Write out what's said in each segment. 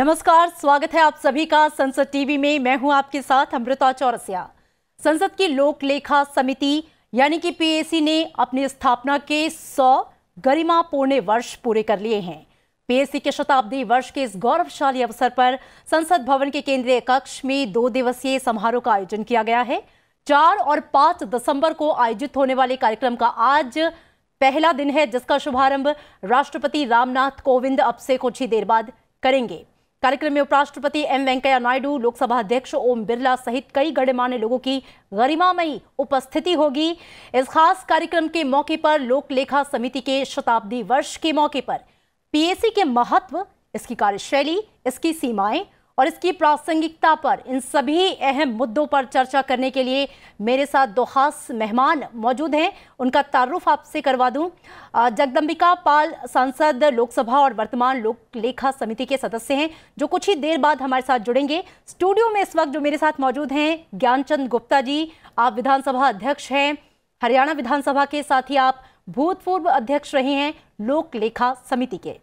नमस्कार स्वागत है आप सभी का संसद टीवी में मैं हूं आपके साथ अमृता चौरसिया संसद की लोक लेखा समिति यानी कि पीएसी ने अपनी स्थापना के 100 पूर्ण वर्ष पूरे कर लिए हैं पीएसी के शताब्दी वर्ष के इस गौरवशाली अवसर पर संसद भवन के केंद्रीय कक्ष में दो दिवसीय समारोह का आयोजन किया गया है चार और पांच दिसंबर को आयोजित होने वाले कार्यक्रम का आज पहला दिन है जिसका शुभारंभ राष्ट्रपति रामनाथ कोविंद अब से कुछ ही देर बाद करेंगे कार्यक्रम में उपराष्ट्रपति एम वेंकैया नायडू लोकसभा अध्यक्ष ओम बिरला सहित कई गणमान्य लोगों की गरिमामयी उपस्थिति होगी इस खास कार्यक्रम के मौके पर लोक लेखा समिति के शताब्दी वर्ष के मौके पर पीएसी के महत्व इसकी कार्यशैली इसकी सीमाएं और इसकी प्रासंगिकता पर इन सभी अहम मुद्दों पर चर्चा करने के लिए मेरे साथ दो खास मेहमान मौजूद हैं उनका तारुफ आपसे करवा दूं जगदम्बिका पाल सांसद लोकसभा और वर्तमान लोक लेखा समिति के सदस्य हैं जो कुछ ही देर बाद हमारे साथ जुड़ेंगे स्टूडियो में इस वक्त जो मेरे साथ मौजूद हैं ज्ञानचंद गुप्ता जी आप विधानसभा अध्यक्ष हैं हरियाणा विधानसभा के साथ ही आप भूतपूर्व अध्यक्ष रहे हैं लोक लेखा समिति के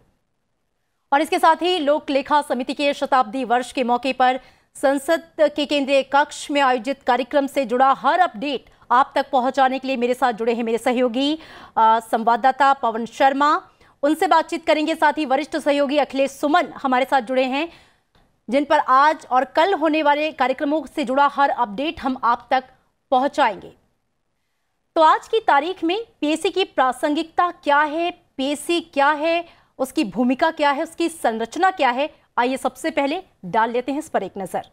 और इसके साथ ही लोक लेखा समिति के शताब्दी वर्ष के मौके पर संसद के केंद्रीय कक्ष में आयोजित कार्यक्रम से जुड़ा हर अपडेट आप तक पहुंचाने के लिए मेरे साथ जुड़े हैं मेरे सहयोगी संवाददाता पवन शर्मा उनसे बातचीत करेंगे साथ ही वरिष्ठ सहयोगी अखिलेश सुमन हमारे साथ जुड़े हैं जिन पर आज और कल होने वाले कार्यक्रमों से जुड़ा हर अपडेट हम आप तक पहुंचाएंगे तो आज की तारीख में पीएससी की प्रासंगिकता क्या है पीएससी क्या है उसकी भूमिका क्या है उसकी संरचना क्या है आइए सबसे पहले डाल लेते हैं इस पर एक नज़र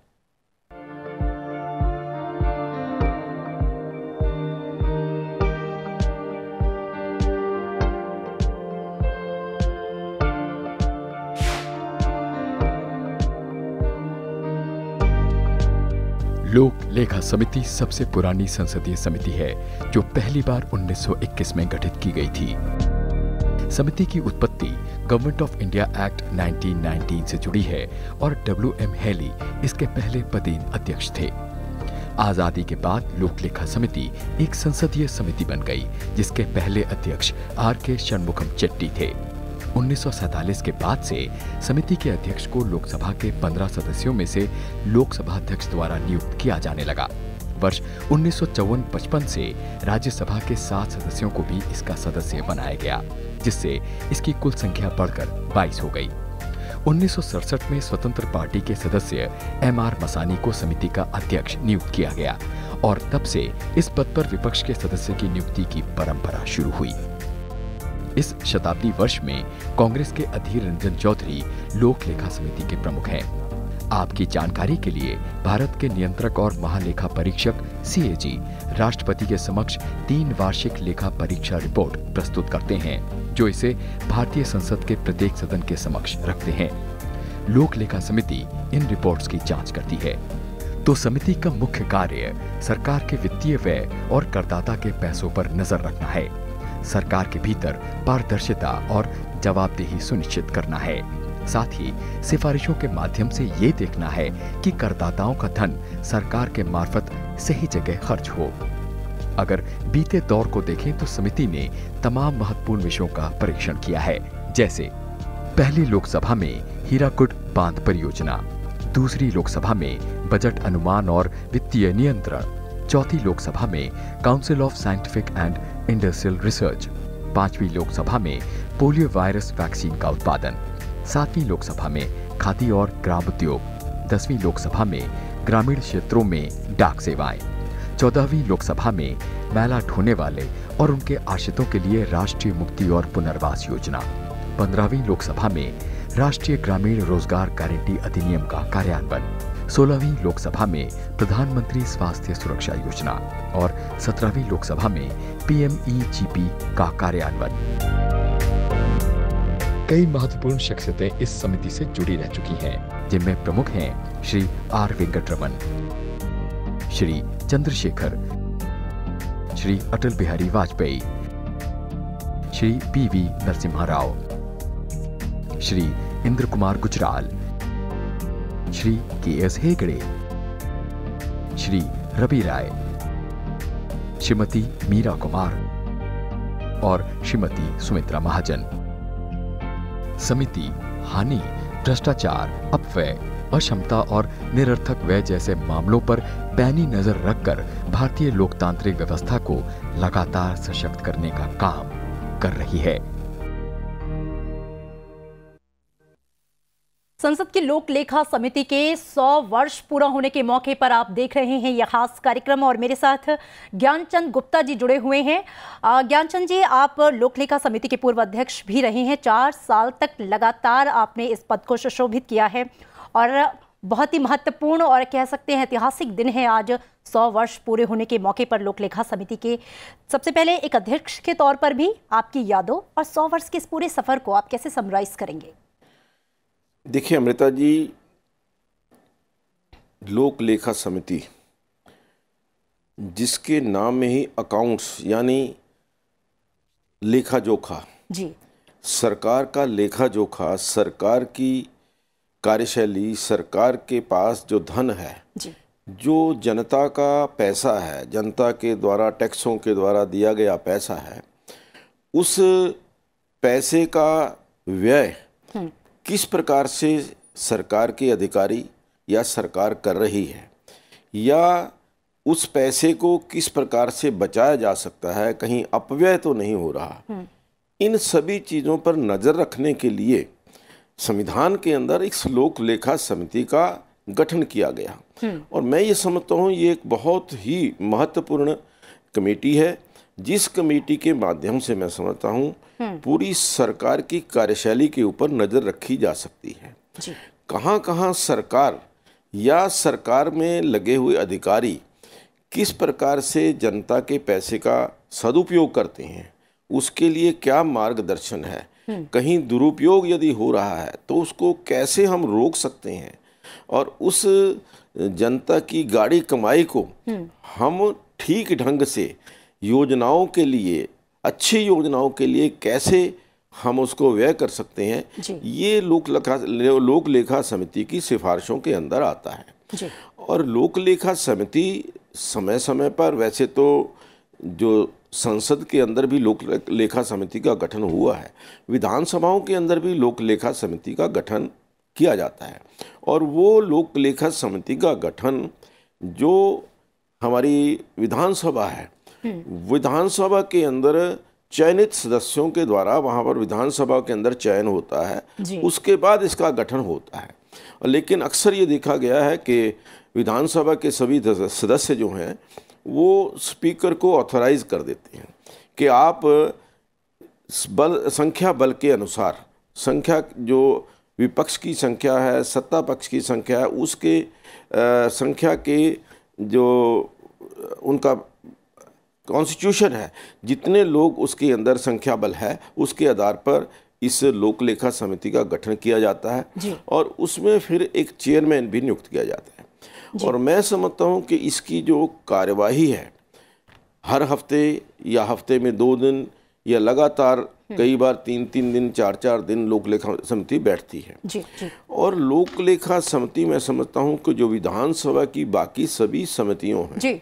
लोक लेखा समिति सबसे पुरानी संसदीय समिति है जो पहली बार 1921 में गठित की गई थी समिति की उत्पत्ति गवर्नमेंट ऑफ इंडिया एक्ट 1919 से जुड़ी है और डब्ल्यू एम हेली इसके पहले पदीन अध्यक्ष थे आजादी के बाद लोकलेखा समिति एक संसदीय समिति बन गई जिसके पहले अध्यक्ष आर के शनमुखम चेट्टी थे 1947 के बाद से समिति के अध्यक्ष को लोकसभा के 15 सदस्यों में से लोकसभा अध्यक्ष द्वारा नियुक्त किया जाने लगा वर्ष उन्नीस सौ से राज्यसभा के सात सदस्यों को भी इसका सदस्य बनाया गया जिससे इसकी कुल संख्या बढ़कर 22 हो गई उन्नीस में स्वतंत्र पार्टी के सदस्य एम आर मसानी को समिति का अध्यक्ष नियुक्त किया गया और तब से इस पद पर विपक्ष के सदस्य की नियुक्ति की परंपरा शुरू हुई इस शताब्दी वर्ष में कांग्रेस के अधीर रंजन चौधरी लोक लेखा समिति के प्रमुख हैं आपकी जानकारी के लिए भारत के नियंत्रक और महालेखा परीक्षक सीएजी राष्ट्रपति के समक्ष तीन वार्षिक लेखा परीक्षा रिपोर्ट प्रस्तुत करते हैं जो इसे भारतीय संसद के प्रत्येक सदन के समक्ष रखते हैं लोक लेखा समिति इन रिपोर्ट्स की जांच करती है तो समिति का मुख्य कार्य सरकार के वित्तीय व्यय और करदाता के पैसों पर नजर रखना है सरकार के भीतर पारदर्शिता और जवाबदेही सुनिश्चित करना है साथ ही सिफारिशों के माध्यम से ये देखना है कि करदाताओं का धन सरकार के मार्फत सही जगह खर्च हो अगर बीते दौर को देखें तो समिति ने तमाम महत्वपूर्ण विषयों का परीक्षण किया है जैसे पहली लोकसभा में हीराकुट बांध परियोजना दूसरी लोकसभा में बजट अनुमान और वित्तीय नियंत्रण चौथी लोकसभा में council of scientific and industrial research पांचवी लोकसभा में पोलियो वायरस वैक्सीन का उत्पादन सातवीं लोकसभा में खादी और ग्राम उद्योग दसवीं लोकसभा में ग्रामीण क्षेत्रों में डाक सेवाएं चौदहवीं लोकसभा में मैला ढोने वाले और उनके आश्रितों के लिए राष्ट्रीय मुक्ति और पुनर्वास योजना पंद्रहवीं लोकसभा में राष्ट्रीय ग्रामीण रोजगार गारंटी अधिनियम का कार्यान्वयन सोलहवीं लोकसभा में प्रधानमंत्री स्वास्थ्य सुरक्षा योजना और सत्रहवीं लोकसभा में पी का कार्यान्वयन कई महत्वपूर्ण शख्सियतें इस समिति से जुड़ी रह चुकी हैं, जिनमें प्रमुख हैं Shri R Raman Shri Chandrashekhar Shri Atal Bihari Vajpayee Shri P V Narasimha Rao Shri Inder Kumar Gujral Shri K S Hegde Shri Ravi Rai Shrimati Meira Kumar और श्रीमती सुमित्रा महाजन समिति हानि भ्रष्टाचार अपव्यय अक्षमता और निरर्थक व्यय जैसे मामलों पर पैनी नजर रखकर भारतीय लोकतांत्रिक व्यवस्था को लगातार सशक्त करने का काम कर रही है संसद की लोक लेखा समिति के 100 वर्ष पूरा होने के मौके पर आप देख रहे हैं यह खास कार्यक्रम और मेरे साथ ज्ञानचंद गुप्ता जी जुड़े हुए हैं ज्ञानचंद जी आप लोक लेखा समिति के पूर्व अध्यक्ष भी रहे हैं चार साल तक लगातार आपने इस पद को सुशोभित किया है और बहुत ही महत्वपूर्ण और कह सकते हैं ऐतिहासिक दिन है आज सौ वर्ष पूरे होने के मौके पर लोकलेखा समिति के सबसे पहले एक अध्यक्ष के तौर पर भी आपकी यादों और सौ वर्ष के इस पूरे सफ़र को आप कैसे समराइज करेंगे देखिए अमृता जी लोक लेखा समिति जिसके नाम में ही अकाउंट्स यानी लेखा जोखा जी सरकार का लेखा जोखा सरकार की कार्यशैली सरकार के पास जो धन है जी। जो जनता का पैसा है जनता के द्वारा टैक्सों के द्वारा दिया गया पैसा है उस पैसे का व्यय हम्म। किस प्रकार से सरकार के अधिकारी या सरकार कर रही है या उस पैसे को किस प्रकार से बचाया जा सकता है कहीं अपव्यय तो नहीं हो रहा हम्म। इन सभी चीज़ों पर नज़र रखने के लिए संविधान के अंदर एक श्लोक लेखा समिति का गठन किया गया हम्म। और मैं ये समझता हूँ ये एक बहुत ही महत्वपूर्ण कमेटी है जिस कमेटी के माध्यम से मैं समझता हूँ हम्म। पूरी सरकार की कार्यशैली के ऊपर नज़र रखी जा सकती है कहाँ कहाँ सरकार या सरकार में लगे हुए अधिकारी किस प्रकार से जनता के पैसे का सदुपयोग करते हैं उसके लिए क्या मार्गदर्शन है हम्म। कहीं दुरुपयोग यदि हो रहा है तो उसको कैसे हम रोक सकते हैं और उस जनता की गाड़ी कमाई को हम्म। हम ठीक ढंग से योजनाओं के लिए अच्छी योजनाओं के लिए कैसे हम उसको व्यय कर सकते हैं ये लोक लेखा लोक लेखा समिति की सिफारिशों के अंदर आता है और लोक लेखा समिति समय समय पर वैसे तो जो संसद के अंदर भी लोक लेखा समिति का गठन हुआ है विधानसभाओं के अंदर भी लोक लेखा समिति का गठन किया जाता है और वो लोक लेखा समिति का गठन जो हमारी विधानसभा है हम्म। विधानसभा के अंदर चयनित सदस्यों के द्वारा वहाँ पर विधानसभा के अंदर चयन होता है उसके बाद इसका गठन होता है लेकिन अक्सर ये देखा गया है कि विधानसभा के सभी सदस्य जो हैं वो स्पीकर को ऑथराइज कर देते हैं कि आप बल संख्या बल के अनुसार संख्या जो विपक्ष की संख्या है सत्ता पक्ष की संख्या है उसके आ, संख्या के जो उनका कॉन्स्टिट्यूशन है जितने लोग उसके अंदर संख्या बल है उसके आधार पर इस लोकलेखा समिति का गठन किया जाता है और उसमें फिर एक चेयरमैन भी नियुक्त किया जाता है और मैं समझता हूँ कि इसकी जो कार्यवाही है हर हफ्ते या हफ्ते में दो दिन या लगातार हम्म। कई बार तीन तीन दिन चार चार दिन लोक लेखा समिति बैठती है जी, जी। और लोक लेखा समिति मैं समझता हूँ कि जो विधानसभा की बाकी सभी समितियों हैं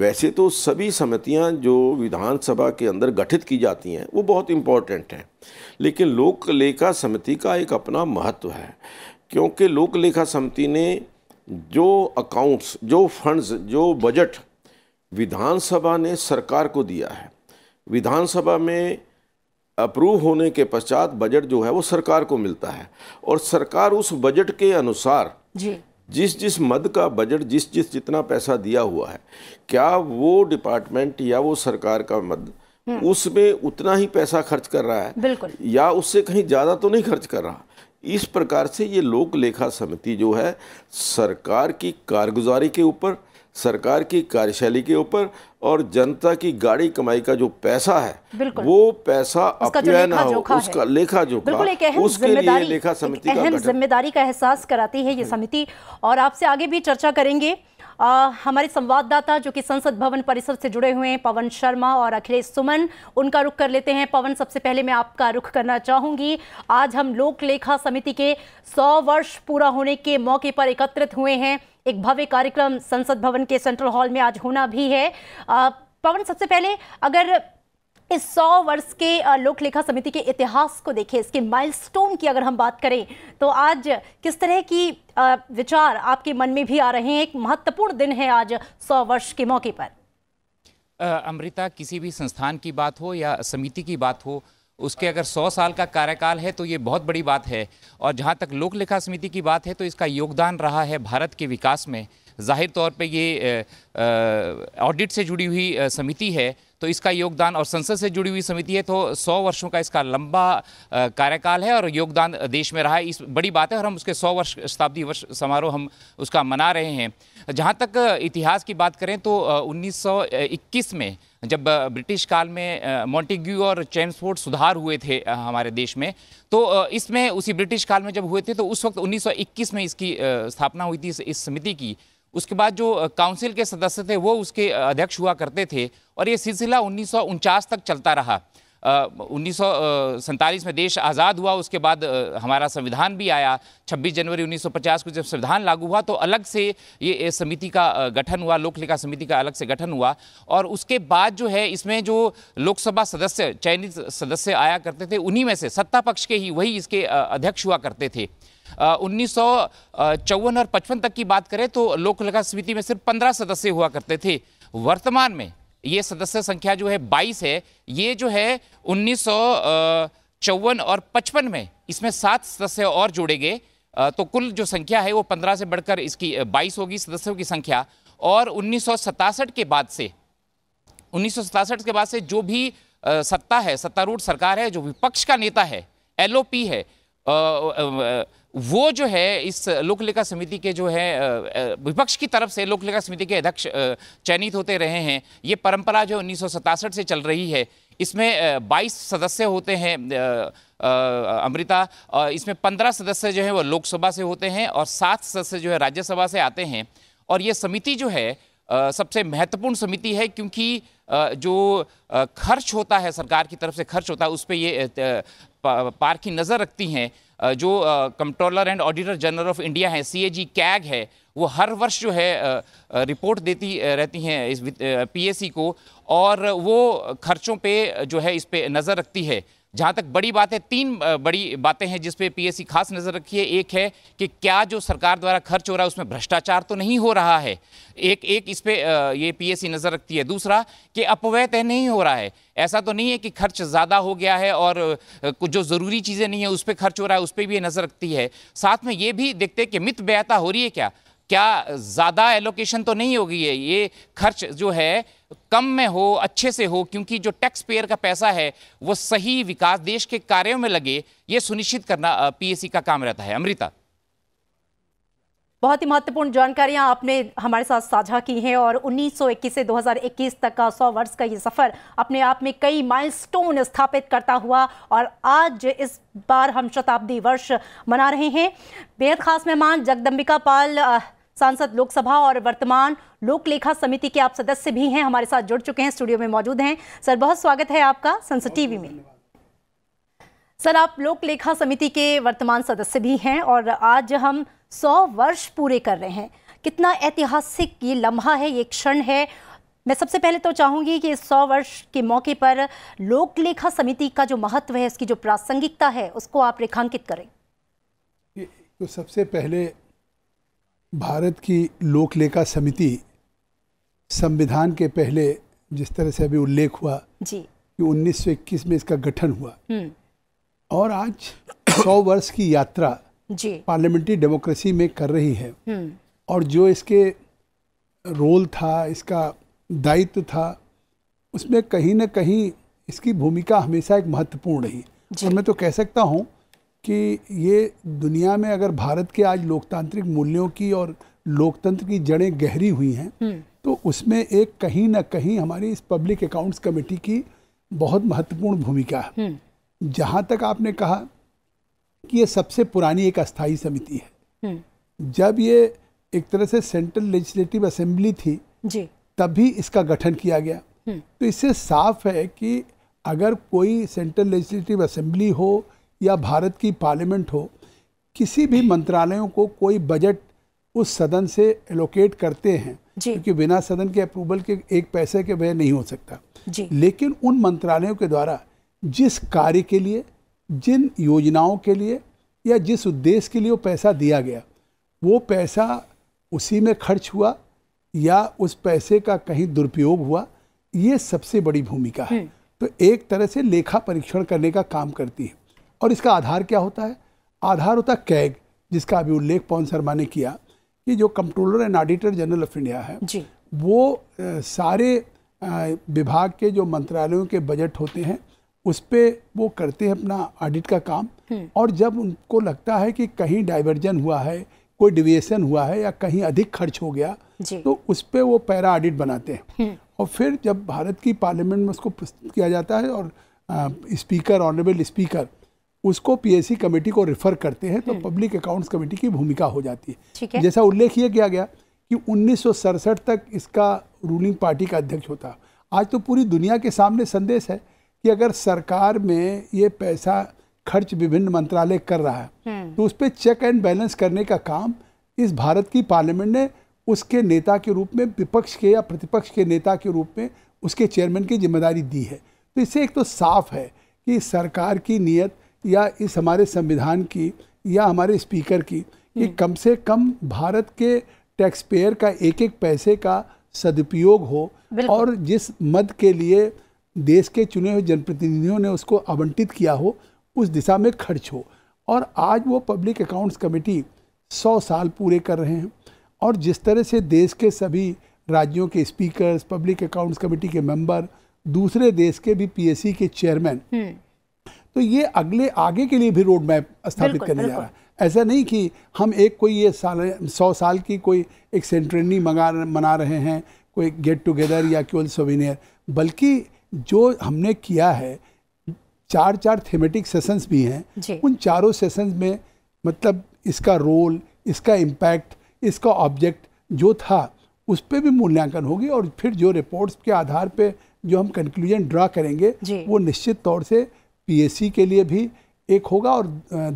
वैसे तो सभी समितियाँ जो विधानसभा के अंदर गठित की जाती हैं वो बहुत इम्पोर्टेंट हैं लेकिन लोक लेखा समिति का एक अपना महत्व है क्योंकि लोक लेखा समिति ने जो अकाउंट्स जो फंड्स जो बजट विधानसभा ने सरकार को दिया है विधानसभा में अप्रूव होने के पश्चात बजट जो है वो सरकार को मिलता है और सरकार उस बजट के अनुसार जी जिस जिस मद का बजट जिस जिस जितना पैसा दिया हुआ है क्या वो डिपार्टमेंट या वो सरकार का मद हम्म। उसमें उतना ही पैसा खर्च कर रहा है बिल्कुल या उससे कहीं ज़्यादा तो नहीं खर्च कर रहा इस प्रकार से ये लोक लेखा समिति जो है सरकार की कारगुजारी के ऊपर सरकार की कार्यशैली के ऊपर और जनता की गाड़ी कमाई का जो पैसा है वो पैसा अपव्यय हो उसका लेखा जोखा उसके लिए लेखा समिति अहम जिम्मेदारी का एहसास कराती है ये समिति और आपसे आगे भी चर्चा करेंगे आ, हमारे संवाददाता जो कि संसद भवन परिसर से जुड़े हुए हैं पवन शर्मा और अखिलेश सुमन उनका रुख कर लेते हैं पवन सबसे पहले मैं आपका रुख करना चाहूंगी आज हम लोक लेखा समिति के सौ वर्ष पूरा होने के मौके पर एकत्रित हुए हैं एक भव्य कार्यक्रम संसद भवन के सेंट्रल हॉल में आज होना भी है आ, पवन सबसे पहले अगर इस सौ वर्ष के लोक लेखा समिति के इतिहास को देखें इसके माइलस्टोन की अगर हम बात करें तो आज किस तरह की विचार आपके मन में भी आ रहे हैं एक महत्वपूर्ण दिन है आज सौ वर्ष के मौके पर अमृता किसी भी संस्थान की बात हो या समिति की बात हो उसके अगर 100 साल का कार्यकाल है तो ये बहुत बड़ी बात है और जहाँ तक लोक लेखा समिति की बात है तो इसका योगदान रहा है भारत के विकास में जाहिर तौर पे ये ऑडिट से जुड़ी हुई समिति है तो इसका योगदान और संसद से जुड़ी हुई समिति है तो सौ वर्षों का इसका लंबा कार्यकाल है और योगदान देश में रहा है इस बड़ी बात है और हम उसके सौ वर्ष शताब्दी वर्ष समारोह हम उसका मना रहे हैं जहाँ तक इतिहास की बात करें तो उन्नीस में जब ब्रिटिश काल में मॉन्टेग्यू और चैम्सफोर्ड सुधार हुए थे हमारे देश में तो इसमें उसी ब्रिटिश काल में जब हुए थे तो उस वक्त 1921 में इसकी स्थापना हुई थी इस समिति की उसके बाद जो काउंसिल के सदस्य थे वो उसके अध्यक्ष हुआ करते थे और ये सिलसिला उन्नीस तक चलता रहा उन्नीस में देश आज़ाद हुआ उसके बाद हमारा संविधान भी आया 26 जनवरी 1950 को जब संविधान लागू हुआ तो अलग से ये समिति का गठन हुआ लोक लेखा समिति का अलग से गठन हुआ और उसके बाद जो है इसमें जो लोकसभा सदस्य चयनित सदस्य आया करते थे उन्हीं में से सत्ता पक्ष के ही वही इसके अध्यक्ष हुआ करते थे उन्नीस और पचपन तक की बात करें तो लोक लेखा समिति में सिर्फ पंद्रह सदस्य हुआ करते थे वर्तमान में ये सदस्य संख्या जो है बाईस है ये जो है उन्नीस चौवन और पचपन में इसमें सात सदस्य और जोड़े गए तो कुल जो संख्या है वो पंद्रह से बढ़कर इसकी बाईस होगी सदस्यों की संख्या और उन्नीस के बाद से उन्नीस के बाद से जो भी सत्ता है सत्तारूढ़ सरकार है जो विपक्ष का नेता है एलओपी है आ, आ, आ, वो जो है इस लोकलेखा समिति के जो है विपक्ष की तरफ से लोकलेखा समिति के अध्यक्ष चयनित होते रहे हैं ये परंपरा जो उन्नीस से चल रही है इसमें 22 सदस्य होते हैं अमृता और इसमें 15 सदस्य जो है वो लोकसभा से होते हैं और सात सदस्य जो है राज्यसभा से आते हैं और ये समिति जो है सबसे महत्वपूर्ण समिति है क्योंकि जो खर्च होता है सरकार की तरफ से खर्च होता है उस पर ये पार की नज़र रखती हैं जो controller and auditor general of India है सी ए जी कैग है वो हर वर्ष जो है रिपोर्ट देती रहती हैं इस पीएसी को और वो खर्चों पे जो है इस पे नज़र रखती है जहां तक बड़ी बात है तीन बड़ी बातें हैं जिसपे पीएससी खास नज़र रखी है एक है कि क्या जो सरकार द्वारा खर्च हो रहा है उसमें भ्रष्टाचार तो नहीं हो रहा है एक एक इस पर ये पीएससी नज़र रखती है दूसरा कि अपव्यय तय नहीं हो रहा है ऐसा तो नहीं है कि खर्च ज़्यादा हो गया है और कुछ जो ज़रूरी चीज़ें नहीं है उस पर खर्च हो रहा है उस पर भी ये नज़र रखती है साथ में ये भी देखते हैं कि मित व्ययता हो रही है क्या क्या ज़्यादा एलोकेशन तो नहीं होगी है ये खर्च जो है कम में हो अच्छे से हो क्योंकि जो टैक्स पेयर का पैसा है वो सही विकास देश के कार्यों में लगे ये सुनिश्चित करना पीएसी का काम रहता है अमृता बहुत ही महत्वपूर्ण जानकारियां आपने हमारे साथ साझा की हैं और 1921 से 2021 तक का 100 वर्ष का ये सफ़र अपने आप में कई माइलस्टोन स्थापित करता हुआ और आज इस बार हम शताब्दी वर्ष मना रहे हैं बेहद ख़ास मेहमान जगदम्बिका पाल आ, सांसद लोकसभा और वर्तमान लोक लेखा समिति के आप सदस्य भी हैं हमारे साथ जुड़ चुके हैं स्टूडियो में मौजूद हैं सर बहुत स्वागत है आपका संसद टीवी में सर आप लोक लेखा समिति के वर्तमान सदस्य भी हैं और आज हम सौ वर्ष पूरे कर रहे हैं कितना ऐतिहासिक ये लम्हा है ये क्षण है मैं सबसे पहले तो चाहूंगी कि इस सौ वर्ष के मौके पर लोक लेखा समिति का जो महत्व है उसकी जो प्रासंगिकता है उसको आप रेखांकित करें तो सबसे पहले भारत की लोक लेखा समिति संविधान के पहले जिस तरह से अभी उल्लेख हुआ जी कि 1921 में इसका गठन हुआ हम्म। और आज 100 वर्ष की यात्रा जी पार्लियामेंट्री डेमोक्रेसी में कर रही है हम्म। और जो इसके रोल था इसका दायित्व था उसमें कहीं ना कहीं इसकी भूमिका हमेशा एक महत्वपूर्ण रही और मैं तो कह सकता हूँ कि ये दुनिया में अगर भारत के आज लोकतांत्रिक मूल्यों की और लोकतंत्र की जड़ें गहरी हुई हैं हम्म। तो उसमें एक कहीं ना कहीं हमारी इस पब्लिक अकाउंट्स कमेटी की बहुत महत्वपूर्ण भूमिका है हम्म। जहाँ तक आपने कहा कि ये सबसे पुरानी एक अस्थाई समिति है हम्म। जब ये एक तरह से सेंट्रल लेजिस्लेटिव असेंबली थी जी। तभी इसका गठन किया गया तो इससे साफ है कि अगर कोई सेंट्रल लेजिस्लेटिव असेंबली हो या भारत की पार्लियामेंट हो किसी भी मंत्रालयों को कोई बजट उस सदन से एलोकेट करते हैं क्योंकि बिना सदन के अप्रूवल के एक पैसे के व्यय नहीं हो सकता लेकिन उन मंत्रालयों के द्वारा जिस कार्य के लिए जिन योजनाओं के लिए या जिस उद्देश्य के लिए वो पैसा दिया गया वो पैसा उसी में खर्च हुआ या उस पैसे का कहीं दुरुपयोग हुआ ये सबसे बड़ी भूमिका है हम्म। तो एक तरह से लेखा परीक्षण करने का काम करती है और इसका आधार क्या होता है आधार होता है कैग जिसका अभी उल्लेख पवन शर्मा ने किया कि जो controller and auditor general of India है जी। वो सारे विभाग के जो मंत्रालयों के बजट होते हैं उस पर वो करते हैं अपना ऑडिट का काम हम्म। और जब उनको लगता है कि कहीं डाइवर्जन हुआ है कोई डिविएशन हुआ है या कहीं अधिक खर्च हो गया तो उस पर वो पैरा ऑडिट बनाते हैं हम्म। और फिर जब भारत की पार्लियामेंट में उसको प्रस्तुत किया जाता है और स्पीकर ऑनरेबल स्पीकर उसको पीएसी कमेटी को रेफर करते हैं तो पब्लिक हम्म। अकाउंट्स कमेटी की भूमिका हो जाती है जैसा उल्लेख यह किया गया कि उन्नीस तक इसका रूलिंग पार्टी का अध्यक्ष होता आज तो पूरी दुनिया के सामने संदेश है कि अगर सरकार में ये पैसा खर्च विभिन्न मंत्रालय कर रहा है हम्म। तो उस पर चेक एंड बैलेंस करने का काम इस भारत की पार्लियामेंट ने उसके नेता के रूप में विपक्ष के या प्रतिपक्ष के नेता के रूप में उसके चेयरमैन की जिम्मेदारी दी है तो इससे एक तो साफ है कि सरकार की नीयत या इस हमारे संविधान की या हमारे स्पीकर की कि हम्म। कम से कम भारत के टैक्स पेयर का एक एक पैसे का सदुपयोग हो और जिस मद के लिए देश के चुने हुए जनप्रतिनिधियों ने उसको आवंटित किया हो उस दिशा में खर्च हो और आज वो पब्लिक अकाउंट्स कमेटी सौ साल पूरे कर रहे हैं और जिस तरह से देश के सभी राज्यों के स्पीकर्स पब्लिक अकाउंट्स कमेटी के मेंबर दूसरे देश के भी पीएससी के चेयरमैन तो ये अगले आगे के लिए भी रोड मैप स्थापित करने जा रहा है ऐसा नहीं कि हम एक कोई ये साल सौ साल की कोई एक सेंट्रनी मंगा मना रहे हैं कोई गेट टुगेदर या केवल सोविनियर बल्कि जो हमने किया है चार चार थेमेटिक सेशंस भी हैं उन चारों सेशंस में मतलब इसका रोल इसका इम्पैक्ट इसका ऑब्जेक्ट जो था उस पर भी मूल्यांकन होगी और फिर जो रिपोर्ट्स के आधार पर जो हम कंक्लूजन ड्रा करेंगे वो निश्चित तौर से पीएसी के लिए भी एक होगा और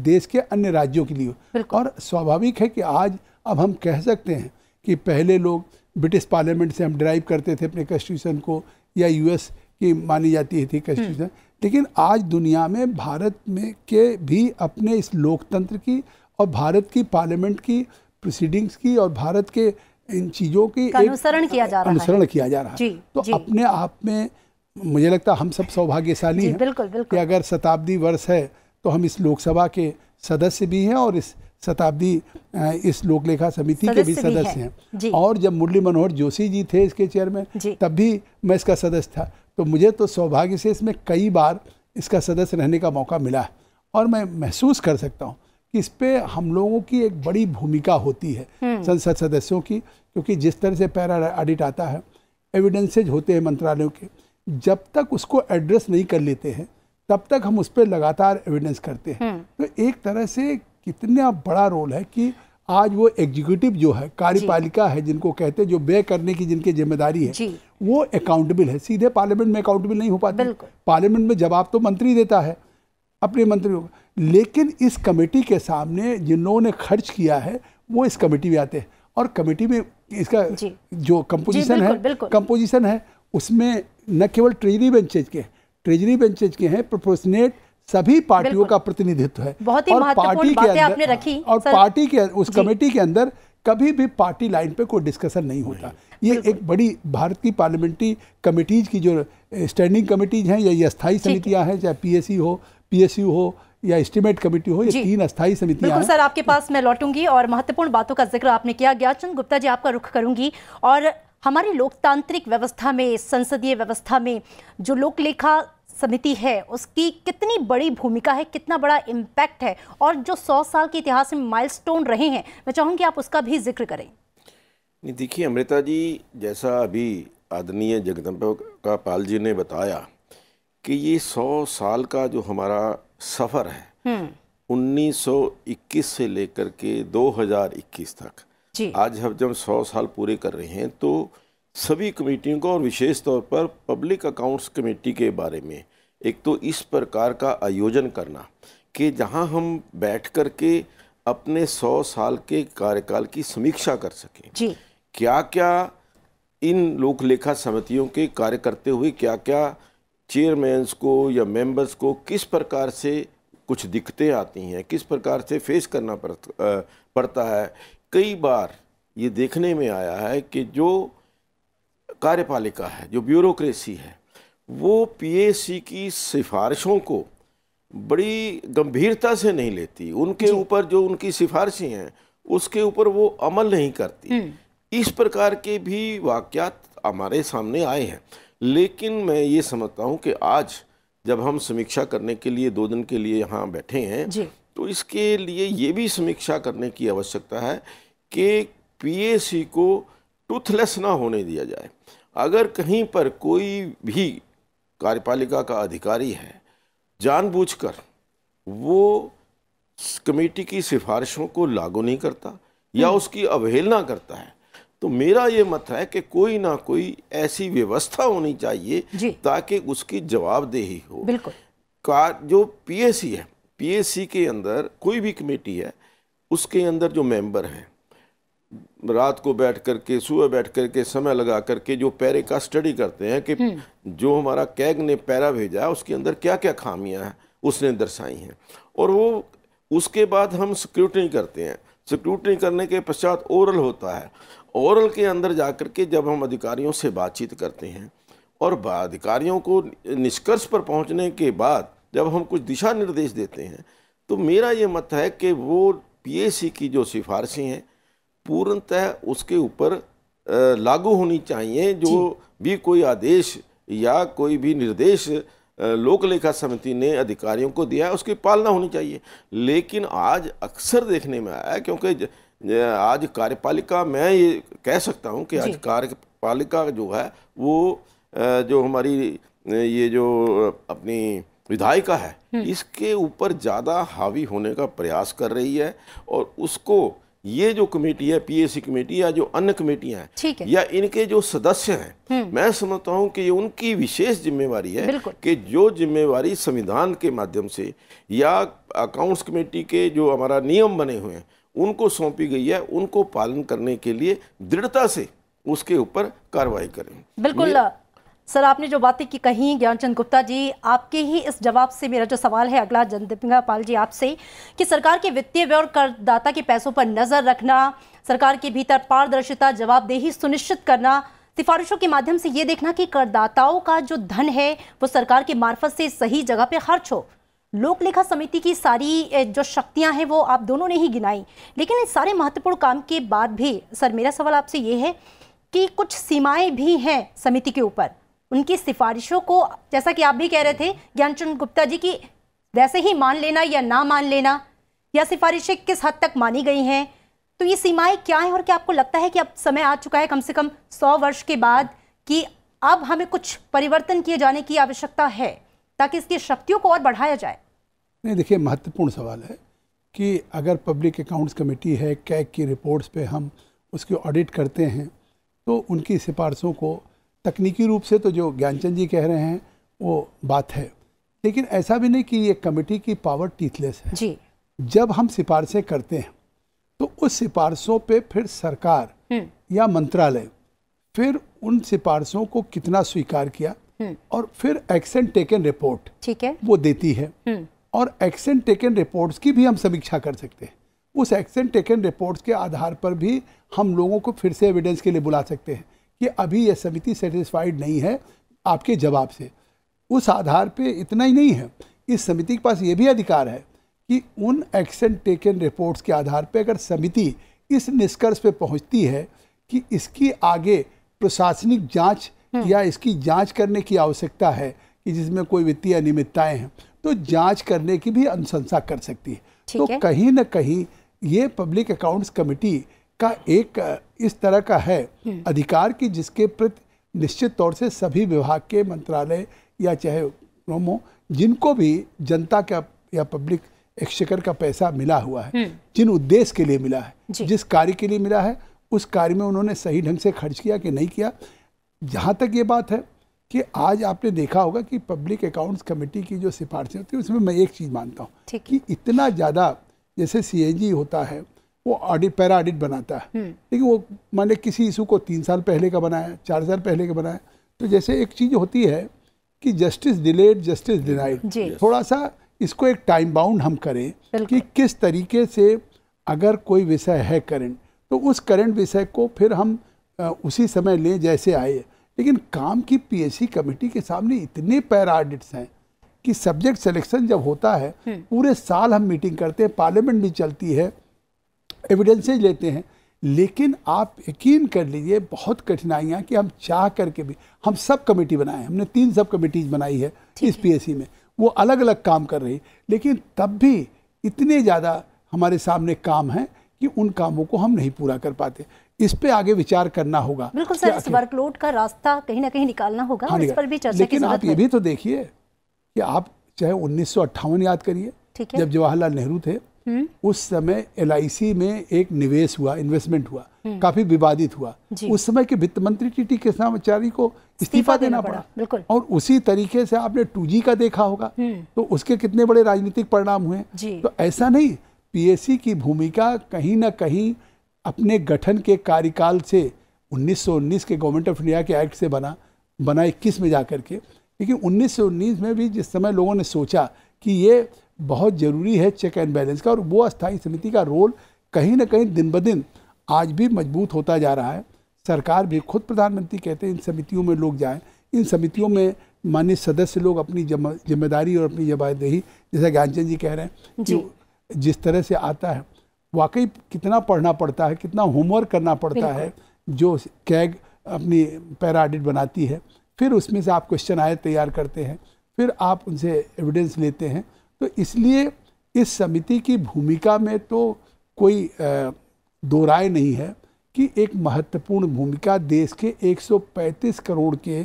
देश के अन्य राज्यों के लिए और स्वाभाविक है कि आज अब हम कह सकते हैं कि पहले लोग ब्रिटिश पार्लियामेंट से हम ड्राइव करते थे अपने कॉन्स्टिट्यूशन को या यूएस की मानी जाती थी कॉन्स्टिट्यूशन हम्म। लेकिन आज दुनिया में भारत में के भी अपने इस लोकतंत्र की और भारत की पार्लियामेंट की प्रोसीडिंग्स की और भारत के इन चीज़ों की अनुसरण किया जा रहा अनुसरण किया जा रहा है तो अपने आप में मुझे लगता हम सब सौभाग्यशाली हैं बिल्कुल बिल्कुल कि अगर शताब्दी वर्ष है तो हम इस लोकसभा के सदस्य भी हैं और इस शताब्दी इस लोकलेखा समिति के भी सदस्य हैं और जब मुरली मनोहर जोशी जी थे इसके चेयरमैन तब भी मैं इसका सदस्य था तो मुझे तो सौभाग्य से इसमें कई बार इसका सदस्य रहने का मौका मिला है और मैं महसूस कर सकता हूँ कि इस पर हम लोगों की एक बड़ी भूमिका होती है हम्म। संसद सदस्यों की क्योंकि जिस तरह से पैरा ऑडिट आता है एविडेंसेज होते हैं मंत्रालयों के जब तक उसको एड्रेस नहीं कर लेते हैं तब तक हम उस पर लगातार एविडेंस करते हैं हम्म। तो एक तरह से कितना बड़ा रोल है कि आज वो एग्जीक्यूटिव जो है कार्यपालिका है जिनको कहते हैं जो व्यय करने की जिनकी जिम्मेदारी है वो अकाउंटेबल है सीधे पार्लियामेंट में अकाउंटेबल नहीं हो पाते पार्लियामेंट में जवाब तो मंत्री देता है अपने मंत्रियों का लेकिन इस कमेटी के सामने जिन्होंने खर्च किया है वो इस कमेटी में आते हैं और कमेटी में इसका जो कंपोजिशन है कंपोजिशन है उसमें न केवल ट्रेजरी बेंचेज के ट्रेजरी बेंचेज के हैं प्रोपोर्शनेट सभी पार्टियों का प्रतिनिधित्व है बहुत ही और पार्टी के अंदर आपने रखी और पार्टी के उस कमेटी के अंदर कभी भी पार्टी लाइन पे कोई डिस्कशन नहीं होता ये एक बड़ी भारत की पार्लियामेंट्री कमेटीज की जो स्टैंडिंग कमेटीज हैं या स्थायी समितियां हैं चाहे पीएससी हो पीएसयू हो या एस्टिमेट कमेटी हो ये तीन अस्थायी समितियां सर आपके पास मैं लौटूंगी और महत्वपूर्ण बातों का जिक्र आपने किया ज्ञान चंद गुप्ता जी आपका रुख करूंगी और हमारी लोकतांत्रिक व्यवस्था में संसदीय व्यवस्था में जो लोकलेखा समिति है उसकी कितनी बड़ी भूमिका है कितना बड़ा इम्पैक्ट है और जो सौ साल के इतिहास में माइलस्टोन रहे हैं मैं चाहूँगी आप उसका भी जिक्र करें देखिए अमृता जी जैसा अभी आदरणीय जगदम्बा पाल जी ने बताया कि ये सौ साल का जो हमारा सफ़र है 1921 हम्म। से लेकर के 2021 तक जी आज हम जब सौ साल पूरे कर रहे हैं तो सभी कमेटियों को और विशेष तौर पर पब्लिक अकाउंट्स कमेटी के बारे में एक तो इस प्रकार का आयोजन करना कि जहां हम बैठ कर के अपने सौ साल के कार्यकाल की समीक्षा कर सकें जी क्या क्या इन लोक लेखा समितियों के कार्य करते हुए क्या क्या चेयरमैन्स को या मेंबर्स को किस प्रकार से कुछ दिक्कतें आती हैं किस प्रकार से फेस करना पड़ता है कई बार ये देखने में आया है कि जो कार्यपालिका है जो ब्यूरोक्रेसी है वो पीएसी की सिफारिशों को बड़ी गंभीरता से नहीं लेती उनके ऊपर जो उनकी सिफारिशें हैं उसके ऊपर वो अमल नहीं करती हम्म। इस प्रकार के भी वाक्यात हमारे सामने आए हैं लेकिन मैं ये समझता हूँ कि आज जब हम समीक्षा करने के लिए दो दिन के लिए यहाँ बैठे हैं तो इसके लिए ये भी समीक्षा करने की आवश्यकता है कि पीएसी को टूथलेस ना होने दिया जाए अगर कहीं पर कोई भी कार्यपालिका का अधिकारी है जानबूझकर वो कमेटी की सिफारिशों को लागू नहीं करता या हम्म। उसकी अवहेलना करता है तो मेरा ये मत है कि कोई ना कोई ऐसी व्यवस्था होनी चाहिए ताकि उसकी जवाबदेही हो बिल्कुल का जो पीएसी है पीएसी के अंदर कोई भी कमेटी है उसके अंदर जो मेंबर हैं रात को बैठ कर के सुबह बैठ कर के समय लगा करके जो पैरे का स्टडी करते हैं कि हम्म। जो हमारा कैग ने पैरा भेजा उसके अंदर क्या क्या खामियां हैं उसने दर्शाई हैं और वो उसके बाद हम स्क्रूटनी करते हैं स्क्रूटनी करने के पश्चात ओरल होता है ओरल के अंदर जा कर के जब हम अधिकारियों से बातचीत करते हैं और अधिकारियों को निष्कर्ष पर पहुँचने के बाद जब हम कुछ दिशा निर्देश देते हैं तो मेरा ये मत है कि वो पी की जो सिफारिशें हैं पूर्णतः उसके ऊपर लागू होनी चाहिए जो भी कोई आदेश या कोई भी निर्देश लोक लेखा समिति ने अधिकारियों को दिया है उसकी पालना होनी चाहिए लेकिन आज अक्सर देखने में आया क्योंकि आज कार्यपालिका मैं ये कह सकता हूँ कि आज कार्यपालिका जो है वो जो हमारी ये जो अपनी विधायिका है हम्म। इसके ऊपर ज़्यादा हावी होने का प्रयास कर रही है और उसको ये जो कमेटी है पीएसी कमेटी या जो अन्य कमेटियां हैं या इनके जो सदस्य हैं हम्म। मैं समझता हूं कि ये उनकी विशेष जिम्मेवारी है कि जो जिम्मेवारी संविधान के माध्यम से या अकाउंट्स कमेटी के जो हमारा नियम बने हुए हैं उनको सौंपी गई है उनको पालन करने के लिए दृढ़ता से उसके ऊपर कार्रवाई करें बिल्कुल सर आपने जो बातें की कहीं ज्ञानचंद गुप्ता जी आपके ही इस जवाब से मेरा जो सवाल है अगला जनदीपिंगा पाल जी आपसे कि सरकार के वित्तीय व्यय और करदाता के पैसों पर नज़र रखना सरकार के भीतर पारदर्शिता जवाबदेही सुनिश्चित करना सिफारिशों के माध्यम से ये देखना कि करदाताओं का जो धन है वो सरकार के मार्फत से सही जगह पे खर्च हो लोक लेखा समिति की सारी जो शक्तियां हैं वो आप दोनों ने ही गिनाई लेकिन इस सारे महत्वपूर्ण काम के बाद भी सर मेरा सवाल आपसे ये है कि कुछ सीमाएं भी हैं समिति के ऊपर उनकी सिफारिशों को जैसा कि आप भी कह रहे थे ज्ञानचंद गुप्ता जी की वैसे ही मान लेना या ना मान लेना या सिफारिशें किस हद तक मानी गई हैं तो ये सीमाएं क्या हैं और क्या आपको लगता है कि अब समय आ चुका है कम से कम सौ वर्ष के बाद कि अब हमें कुछ परिवर्तन किए जाने की आवश्यकता है ताकि इसकी शक्तियों को और बढ़ाया जाए नहीं देखिए महत्वपूर्ण सवाल है कि अगर पब्लिक अकाउंट्स कमेटी है कैक की रिपोर्ट्स पे हम उसकी ऑडिट करते हैं तो उनकी सिफारिशों को तकनीकी रूप से तो जो ज्ञानचंद जी कह रहे हैं वो बात है लेकिन ऐसा भी नहीं कि ये कमेटी की पावर टीथलेस है जी जब हम सिफारिशें करते हैं तो उस सिफारिशों पे फिर सरकार हम्म। या मंत्रालय फिर उन सिफारिशों को कितना स्वीकार किया हम्म। और फिर एक्शन टेकन रिपोर्ट ठीक है वो देती है हम्म। और एक्शन टेकन रिपोर्ट्स की भी हम समीक्षा कर सकते हैं उस एक्शन टेकन रिपोर्ट्स के आधार पर भी हम लोगों को फिर से एविडेंस के लिए बुला सकते हैं कि अभी यह समिति सेटिस्फाइड नहीं है आपके जवाब से उस आधार पे इतना ही नहीं है इस समिति के पास ये भी अधिकार है कि उन एक्शन टेकन रिपोर्ट्स के आधार पे अगर समिति इस निष्कर्ष पे पहुंचती है कि इसकी आगे प्रशासनिक जांच हम्म। या इसकी जांच करने की आवश्यकता है कि जिसमें कोई वित्तीय अनियमितताएँ हैं तो जांच करने की भी अनुशंसा कर सकती है तो कहीं ना कहीं ये पब्लिक अकाउंट्स कमेटी का एक इस तरह का है हम्म। अधिकार की जिसके प्रति निश्चित तौर से सभी विभाग के मंत्रालय या चाहे प्रोमो जिनको भी जनता का या पब्लिक एक्सचेकर का पैसा मिला हुआ है हम्म। जिन उद्देश्य के लिए मिला है जिस कार्य के लिए मिला है उस कार्य में उन्होंने सही ढंग से खर्च किया कि नहीं किया जहाँ तक ये बात है कि आज आपने देखा होगा कि पब्लिक अकाउंट्स कमेटी की जो सिफारिशें होती है उसमें मैं एक चीज़ मानता हूँ कि इतना ज़्यादा जैसे सी होता है वो ऑडिट पैरा ऑडिट बनाता है हम्म। लेकिन वो मान लें किसी इशू को तीन साल पहले का बनाया चार साल पहले का बनाया तो जैसे एक चीज़ होती है कि जस्टिस डिलेड जस्टिस डिनाइड थोड़ा सा इसको एक टाइम बाउंड हम करें कि किस तरीके से अगर कोई विषय है करंट तो उस करंट विषय को फिर हम उसी समय लें जैसे आए लेकिन काम की पीएससी कमेटी के सामने इतने पैरा ऑडिट्स हैं कि सब्जेक्ट सिलेक्शन जब होता है हम्म। पूरे साल हम मीटिंग करते हैं पार्लियामेंट भी चलती है एविडेंसेज लेते हैं लेकिन आप यकीन कर लीजिए बहुत कठिनाइयाँ कि हम चाह करके भी हम सब कमेटी बनाए हमने तीन सब कमेटीज बनाई है इस पीएससी में वो अलग अलग काम कर रही लेकिन तब भी इतने ज़्यादा हमारे सामने काम हैं कि उन कामों को हम नहीं पूरा कर पाते इस पे आगे विचार करना होगा बिल्कुल सर इस वर्कलोड का रास्ता कहीं ना कहीं निकालना होगा हाँ इस पर भी चर्चा लेकिन आप ये भी तो देखिए कि आप चाहे उन्नीस याद करिए जब जवाहरलाल नेहरू थे हम्म। उस समय एल में एक निवेश हुआ इन्वेस्टमेंट हुआ हम्म। काफी विवादित हुआ उस समय के वित्त मंत्री टी टी कृष्णाचारी को इस्तीफा देना, देना पड़ा बिल्कुल और उसी तरीके से आपने टू का देखा होगा हम्म। तो उसके कितने बड़े राजनीतिक परिणाम हुए तो ऐसा नहीं पीएससी की भूमिका कहीं ना कहीं अपने गठन के कार्यकाल से 1919 के गवर्नमेंट ऑफ इंडिया के एक्ट से बना बना इक्कीस में जा करके लेकिन 1919 में भी जिस समय लोगों ने सोचा कि ये बहुत ज़रूरी है चेक एंड बैलेंस का और वो अस्थायी समिति का रोल कहीं ना कहीं दिन ब दिन आज भी मजबूत होता जा रहा है सरकार भी खुद प्रधानमंत्री कहते हैं इन समितियों में लोग जाएं इन समितियों में माननीय सदस्य लोग अपनी जिम्मेदारी और अपनी जवाबदेही जैसा ज्ञानचंद जी कह रहे हैं जो जिस तरह से आता है वाकई कितना पढ़ना पड़ता है कितना होमवर्क करना पड़ता है जो कैग अपनी पैरा ऑडिट बनाती है फिर उसमें से आप क्वेश्चन आए तैयार करते हैं फिर आप उनसे एविडेंस लेते हैं तो इसलिए इस समिति की भूमिका में तो कोई दो राय नहीं है कि एक महत्वपूर्ण भूमिका देश के 135 करोड़ के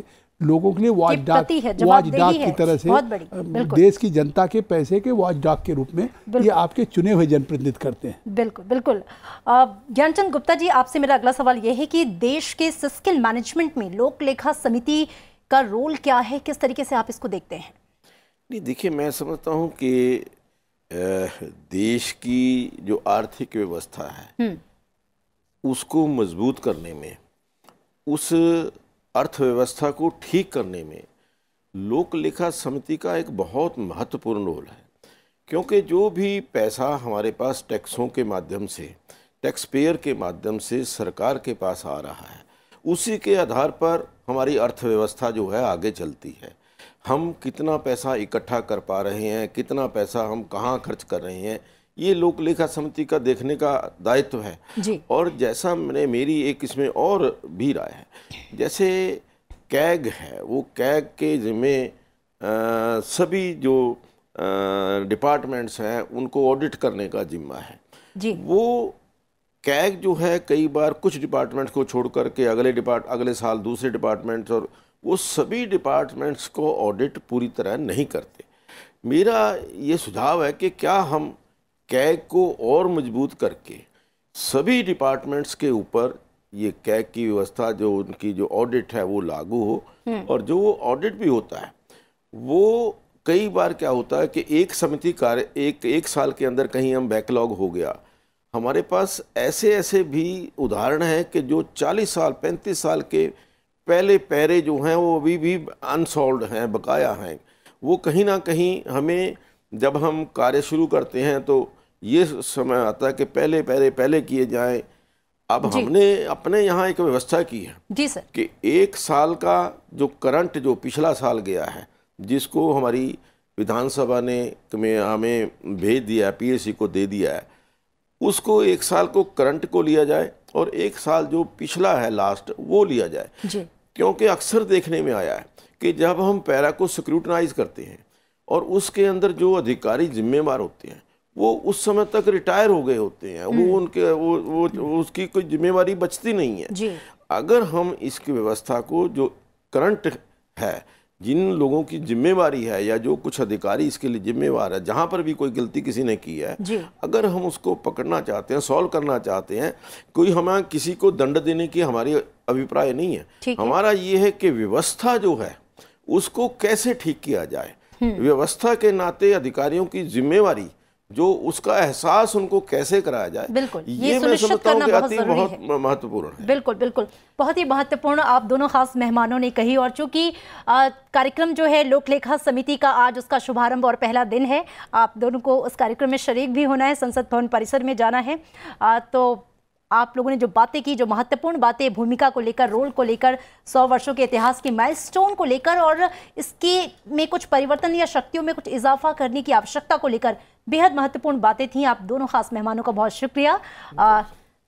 लोगों के लिए वॉच डाक वॉच डॉग की तरह से देश की जनता के पैसे के वॉच डाक के रूप में ये आपके चुने हुए जनप्रतिनिधि करते हैं बिल्कुल बिल्कुल ज्ञानचंद गुप्ता जी आपसे मेरा अगला सवाल ये है कि देश के स्किल मैनेजमेंट में लोक लेखा समिति का रोल क्या है किस तरीके से आप इसको देखते हैं नहीं देखिए मैं समझता हूँ कि देश की जो आर्थिक व्यवस्था है हम्म। उसको मजबूत करने में उस अर्थव्यवस्था को ठीक करने में लोक लेखा समिति का एक बहुत महत्वपूर्ण रोल है क्योंकि जो भी पैसा हमारे पास टैक्सों के माध्यम से टैक्स पेयर के माध्यम से सरकार के पास आ रहा है उसी के आधार पर हमारी अर्थव्यवस्था जो है आगे चलती है हम कितना पैसा इकट्ठा कर पा रहे हैं कितना पैसा हम कहाँ खर्च कर रहे हैं ये लोक लेखा समिति का देखने का दायित्व है जी। और जैसा मैंने मेरी एक इसमें और भी राय है जैसे कैग है वो कैग के जिम्मे सभी जो डिपार्टमेंट्स हैं उनको ऑडिट करने का जिम्मा है जी वो कैग जो है कई बार कुछ डिपार्टमेंट्स को छोड़ करके अगले डिपार्ट अगले साल दूसरे डिपार्टमेंट्स और वो सभी डिपार्टमेंट्स को ऑडिट पूरी तरह नहीं करते मेरा ये सुझाव है कि क्या हम कैग को और मजबूत करके सभी डिपार्टमेंट्स के ऊपर ये कैग की व्यवस्था जो उनकी जो ऑडिट है वो लागू हो हम्म। और जो वो ऑडिट भी होता है वो कई बार क्या होता है कि एक समिति कार्य एक एक साल के अंदर कहीं हम बैकलॉग हो गया हमारे पास ऐसे ऐसे भी उदाहरण हैं कि जो 40 साल 35 साल के पहले पैरे जो हैं वो अभी भी अनसॉल्व हैं बकाया हैं वो कहीं ना कहीं हमें जब हम कार्य शुरू करते हैं तो ये समय आता है कि पहले पैरे पहले किए जाएं अब हमने अपने यहाँ एक व्यवस्था की है जी सर कि एक साल का जो करंट जो पिछला साल गया है जिसको हमारी विधानसभा ने में हमें भेज दिया है पीएसी को दे दिया है उसको एक साल को करंट को लिया जाए और एक साल जो पिछला है लास्ट वो लिया जाए क्योंकि अक्सर देखने में आया है कि जब हम पैरा को सिक्रूटनाइज करते हैं और उसके अंदर जो अधिकारी जिम्मेवार होते हैं वो उस समय तक रिटायर हो गए होते हैं वो हम्म। उनके वो वो उसकी कोई जिम्मेवारी बचती नहीं है अगर हम इसकी व्यवस्था को जो करंट है जिन लोगों की जिम्मेवारी है या जो कुछ अधिकारी इसके लिए जिम्मेवार है जहाँ पर भी कोई गलती किसी ने की है अगर हम उसको पकड़ना चाहते हैं सॉल्व करना चाहते हैं कोई हमें किसी को दंड देने की हमारी अभिप्राय नहीं है हमारा ये है कि व्यवस्था जो है उसको कैसे ठीक किया जाए हम्म। व्यवस्था के नाते अधिकारियों की जिम्मेवारी जो उसका एहसास उनको कैसे कराया जाए बिल्कुल ये, ये सुनिश्चित करना बहुत जरूरी बहुत है महत्वपूर्ण है बिल्कुल बिल्कुल बहुत ही महत्वपूर्ण आप दोनों खास मेहमानों ने कही और चूंकि कार्यक्रम जो है लोक लेखा समिति का आज उसका शुभारंभ और पहला दिन है आप दोनों को उस कार्यक्रम में शरीक भी होना है संसद भवन परिसर में जाना है आ, तो आप लोगों ने जो बातें की जो महत्वपूर्ण बातें भूमिका को लेकर रोल को लेकर सौ वर्षों के इतिहास के माइलस्टोन को लेकर और इसके में कुछ परिवर्तन या शक्तियों में कुछ इजाफा करने की आवश्यकता को लेकर बेहद महत्वपूर्ण बातें थी आप दोनों खास मेहमानों का बहुत शुक्रिया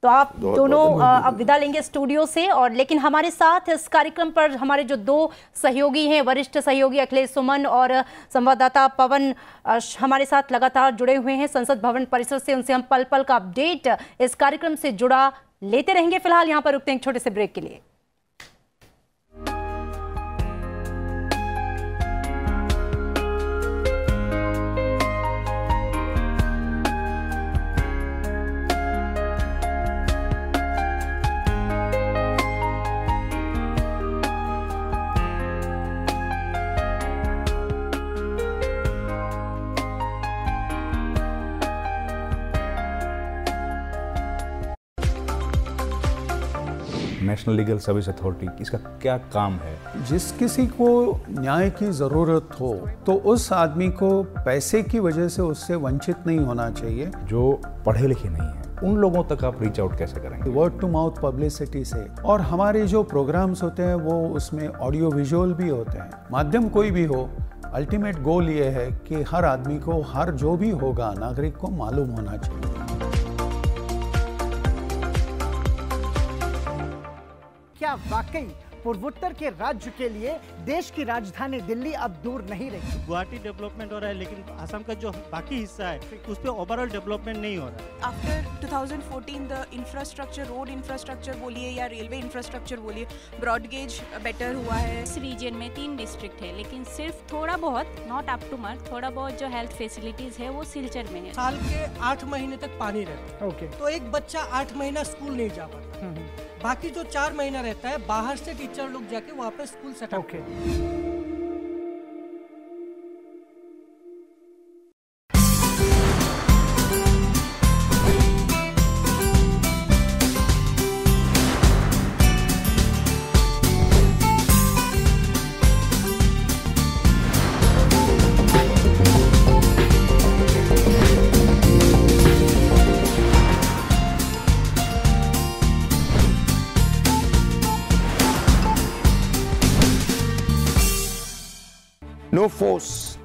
तो आप दोनों अब विदा लेंगे स्टूडियो से और लेकिन हमारे साथ इस कार्यक्रम पर हमारे जो दो सहयोगी हैं वरिष्ठ सहयोगी अखिलेश सुमन और संवाददाता पवन हमारे साथ लगातार जुड़े हुए हैं संसद भवन परिसर से उनसे हम पल पल का अपडेट इस कार्यक्रम से जुड़ा लेते रहेंगे फिलहाल यहाँ पर रुकते हैं छोटे से ब्रेक के लिए नेशनल लीगल सर्विस अथॉरिटी इसका क्या काम है जिस किसी को न्याय की ज़रूरत हो तो उस आदमी को पैसे की वजह से उससे वंचित नहीं होना चाहिए जो पढ़े लिखे नहीं है उन लोगों तक आप रीच आउट कैसे करेंगे वर्ड टू माउथ पब्लिसिटी से और हमारे जो प्रोग्राम्स होते हैं वो उसमें ऑडियो विजुअल भी होते हैं माध्यम कोई भी हो अल्टीमेट गोल ये है कि हर आदमी को हर जो भी होगा नागरिक को मालूम होना चाहिए क्या वाकई पूर्वोत्तर के राज्य के लिए देश की राजधानी दिल्ली अब दूर नहीं रही गुवाहाटी डेवलपमेंट हो रहा है लेकिन असम का जो बाकी हिस्सा है उस पर ओवरऑल डेवलपमेंट नहीं हो रहा है after 2014 the infrastructure road infrastructure बोलिए या रेलवे इंफ्रास्ट्रक्चर बोलिए ब्रॉडगेज बेटर हुआ है इस रीजन में तीन डिस्ट्रिक्ट है लेकिन सिर्फ थोड़ा बहुत नॉट अप टू मच थोड़ा बहुत जो हेल्थ फैसिलिटीज है वो सिलचर में है साल के आठ महीने तक पानी रहता है okay. तो एक बच्चा आठ महीना स्कूल नहीं जा पाता हम्म, हम्म। बाकी जो चार महीना रहता है बाहर से टीचर लोग जाके वहाँ पे school setup okay.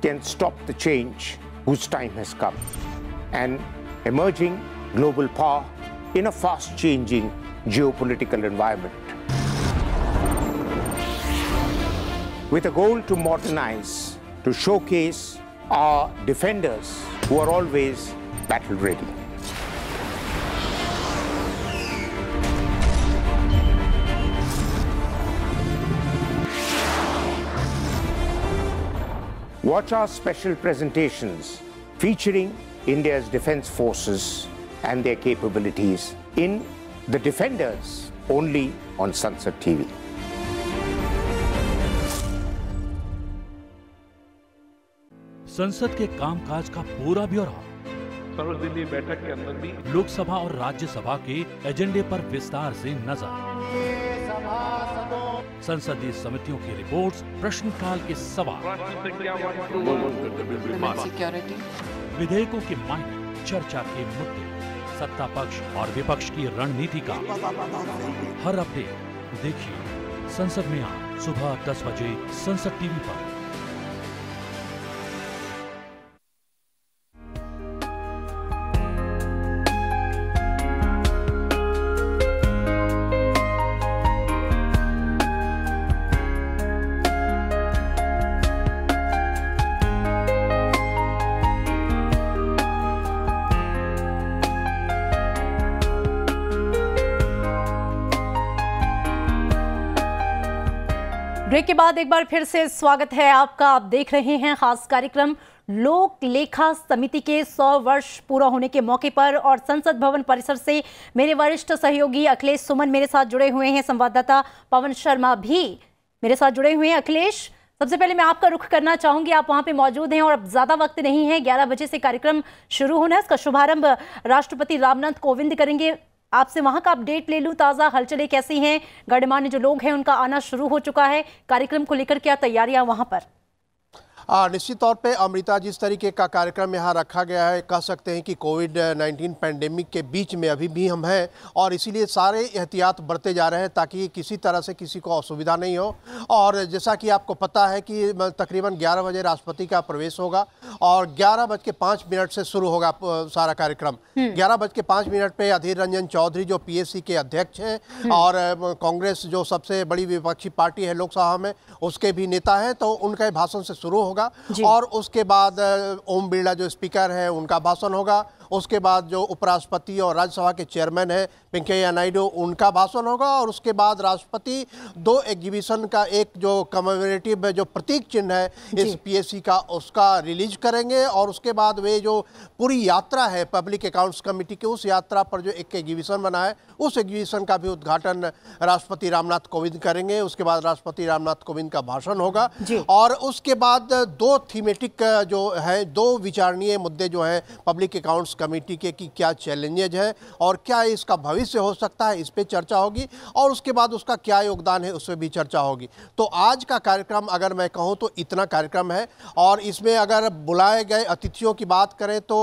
can stop the change whose time has come. An emerging global power in a fast changing geopolitical environment. With a goal to modernize, to showcase our defenders who are always battle ready. watch our special presentations featuring India's defense forces and their capabilities in The Defenders only on Sunset TV. संसद के कामकाज का पूरा ब्यौरा सर्वदलीय बैठक के अंदर भी लोकसभा और राज्यसभा के एजेंडे पर विस्तार से नजर संसदीय समितियों की रिपोर्ट्स, प्रश्नकाल के सवाल विधेयकों के मायने चर्चा के मुद्दे सत्ता पक्ष और विपक्ष की रणनीति का हर अपडेट देखिए संसद में आज सुबह दस बजे संसद टीवी पर बाद एक बार फिर से स्वागत है आपका आप देख रहे हैं खास कार्यक्रम लोक लेखा समिति के 100 वर्ष पूरा होने के मौके पर और संसद भवन परिसर से मेरे वरिष्ठ सहयोगी अखिलेश सुमन मेरे साथ जुड़े हुए हैं संवाददाता पवन शर्मा भी मेरे साथ जुड़े हुए हैं अखिलेश सबसे पहले मैं आपका रुख करना चाहूंगी आप वहां पे मौजूद हैं और अब ज़्यादा वक्त नहीं है ग्यारह बजे से कार्यक्रम शुरू होना है इसका शुभारंभ राष्ट्रपति रामनाथ कोविंद करेंगे आपसे वहां का अपडेट ले लूं ताज़ा हलचले कैसी हैं गणमान्य जो लोग हैं उनका आना शुरू हो चुका है कार्यक्रम को लेकर क्या तैयारियां वहां पर हाँ, निश्चित तौर पे अमृता जिस तरीके का कार्यक्रम यहाँ रखा गया है कह सकते हैं कि कोविड 19 पैंडेमिक के बीच में अभी भी हम हैं और इसीलिए सारे एहतियात बरते जा रहे हैं ताकि किसी तरह से किसी को असुविधा नहीं हो और जैसा कि आपको पता है कि तकरीबन ग्यारह बजे राष्ट्रपति का प्रवेश होगा और ग्यारह बज के पाँच मिनट से शुरू होगा सारा कार्यक्रम हम्म। ग्यारह बज के पाँच मिनट पर अधीर रंजन चौधरी जो पी के अध्यक्ष हैं हम्म। और कांग्रेस जो सबसे बड़ी विपक्षी पार्टी है लोकसभा में उसके भी नेता हैं तो उनका भाषण से शुरू होगा होगा और उसके बाद ओम बिरला जो स्पीकर है उनका भाषण होगा उसके बाद जो उपराष्ट्रपति और राज्यसभा के चेयरमैन हैं वेंकैया नायडू उनका भाषण होगा और उसके बाद राष्ट्रपति दो एग्जीबिशन का एक जो कम्युनिटिव जो प्रतीक चिन्ह है इस पीएससी का उसका रिलीज करेंगे और उसके बाद वे जो पूरी यात्रा है पब्लिक अकाउंट्स कमेटी की उस यात्रा पर जो एक एग्जीबिशन बना है उस एग्जीबिशन का भी उद्घाटन राष्ट्रपति रामनाथ कोविंद करेंगे उसके बाद राष्ट्रपति रामनाथ कोविंद का भाषण होगा और उसके बाद दो थीमेटिक जो है दो विचारणीय मुद्दे जो हैं पब्लिक अकाउंट्स कमेटी के कि क्या चैलेंजेज हैं और क्या इसका भविष्य हो सकता है इस पर चर्चा होगी और उसके बाद उसका क्या योगदान है उस पर भी चर्चा होगी तो आज का कार्यक्रम अगर मैं कहूँ तो इतना कार्यक्रम है और इसमें अगर बुलाए गए अतिथियों की बात करें तो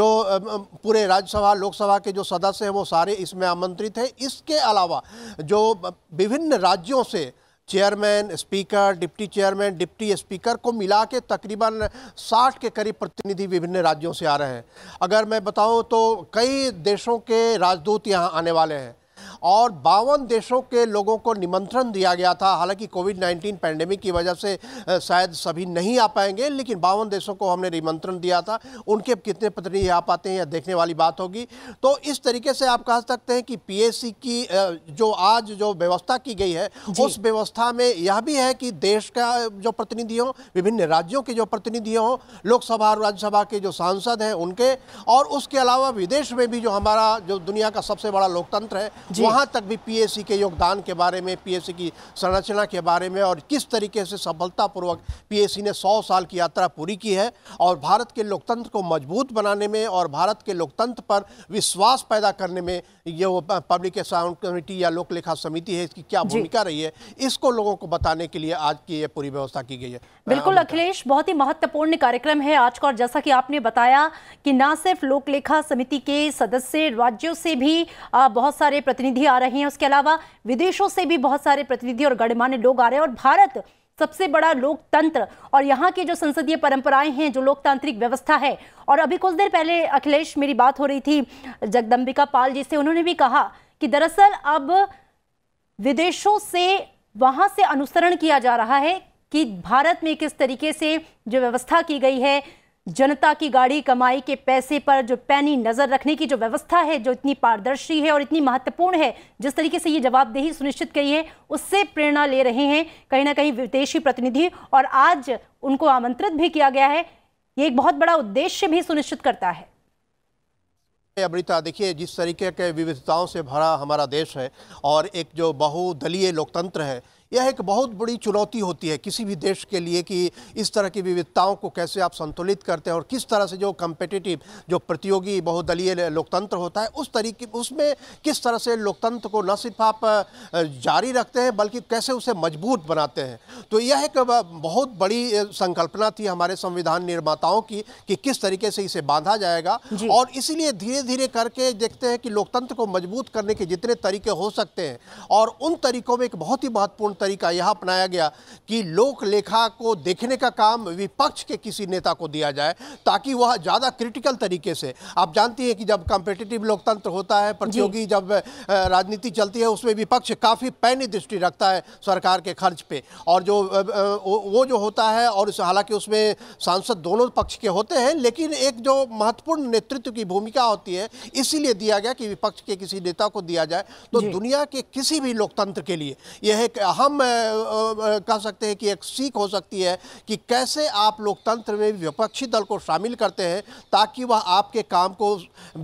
जो पूरे राज्यसभा लोकसभा के जो सदस्य हैं वो सारे इसमें आमंत्रित हैं इसके अलावा जो विभिन्न राज्यों से chairman speaker deputy chairman deputy speaker को मिला के तकरीबन 60 के करीब प्रतिनिधि विभिन्न राज्यों से आ रहे हैं अगर मैं बताऊं तो कई देशों के राजदूत यहाँ आने वाले हैं और बावन देशों के लोगों को निमंत्रण दिया गया था हालांकि कोविड 19 पैंडेमिक की वजह से शायद सभी नहीं आ पाएंगे लेकिन बावन देशों को हमने निमंत्रण दिया था उनके कितने प्रतिनिधि आ पाते हैं यह देखने वाली बात होगी तो इस तरीके से आप कह सकते हैं कि पी की जो आज जो व्यवस्था की गई है उस व्यवस्था में यह भी है कि देश का जो प्रतिनिधि हो विभिन्न राज्यों के जो प्रतिनिधि हो लोकसभा और राज्यसभा के जो सांसद हैं उनके और उसके अलावा विदेश में भी जो हमारा जो दुनिया का सबसे बड़ा लोकतंत्र है वहाँ तक भी पीएससी के योगदान के बारे में पीएससी की संरचना के बारे में और किस तरीके से सफलतापूर्वक पीएससी ने सौ साल की यात्रा पूरी की है और भारत के लोकतंत्र को मजबूत बनाने में और भारत के लोकतंत्र पर विश्वास पैदा करने में ये वो पब्लिक अकाउंट कमेटी या लोक लेखा समिति है इसकी क्या भूमिका रही है इसको लोगों को बताने के लिए आज की ये पूरी व्यवस्था की गई है बिल्कुल अखिलेश बहुत ही महत्वपूर्ण कार्यक्रम है आज का और जैसा कि आपने बताया कि ना सिर्फ लोक लेखा समिति के सदस्य राज्यों से भी बहुत सारे प्रतिनिधि भी आ रही हैं उसके अलावा विदेशों से भी बहुत सारे प्रतिनिधि और गणमान्य लोग आ रहे हैं और भारत सबसे बड़ा लोकतंत्र और यहाँ की जो संसदीय परंपराएं हैं जो लोकतांत्रिक व्यवस्था है और अभी कुछ देर पहले अखिलेश मेरी बात हो रही थी जगदम्बिका पाल जी से उन्होंने भी कहा कि दरअसल अब विदेशों से वहां से अनुसरण किया जा रहा है कि भारत में किस तरीके से जो व्यवस्था की गई है जनता की गाड़ी कमाई के पैसे पर जो पैनी नज़र रखने की जो व्यवस्था है जो इतनी पारदर्शी है और इतनी महत्वपूर्ण है जिस तरीके से ये जवाबदेही सुनिश्चित की है उससे प्रेरणा ले रहे हैं कहीं ना कहीं विदेशी प्रतिनिधि और आज उनको आमंत्रित भी किया गया है ये एक बहुत बड़ा उद्देश्य भी सुनिश्चित करता है अमृता देखिए जिस तरीके के विविधताओं से भरा हमारा देश है और एक जो बहुदलीय लोकतंत्र है यह एक बहुत बड़ी चुनौती होती है किसी भी देश के लिए कि इस तरह की विविधताओं को कैसे आप संतुलित करते हैं और किस तरह से जो कम्पिटिटिव जो प्रतियोगी बहुदलीय लोकतंत्र होता है उस तरीके उसमें किस तरह से लोकतंत्र को न सिर्फ आप जारी रखते हैं बल्कि कैसे उसे मजबूत बनाते हैं तो यह एक बहुत बड़ी संकल्पना थी हमारे संविधान निर्माताओं की कि किस तरीके से इसे बांधा जाएगा और इसीलिए धीरे धीरे करके देखते हैं कि लोकतंत्र को मजबूत करने के जितने तरीके हो सकते हैं और उन तरीकों में एक बहुत ही महत्वपूर्ण और तरीका यह अपनाया गया कि लोक लेखा को देखने का काम विपक्ष के किसी नेता को दिया जाए ताकि वह ज़्यादा क्रिटिकल तरीके से आप जानती हैं कि जब कॉम्पिटिटिव लोकतंत्र होता है प्रतियोगी जब राजनीति चलती है उसमें विपक्ष काफ़ी पैनी दृष्टि रखता है सरकार के खर्च पे और जो वो जो होता है और हालांकि उसमें सांसद दोनों पक्ष के होते हैं लेकिन एक जो महत्वपूर्ण नेतृत्व की भूमिका होती है इसीलिए दिया गया कि विपक्ष के किसी नेता को दिया जाए तो दुनिया के किसी भी लोकतंत्र के लिए यह एक अहम हम कह सकते हैं कि एक सीख हो सकती है कि कैसे आप लोकतंत्र में विपक्षी दल को शामिल करते हैं ताकि वह आपके काम को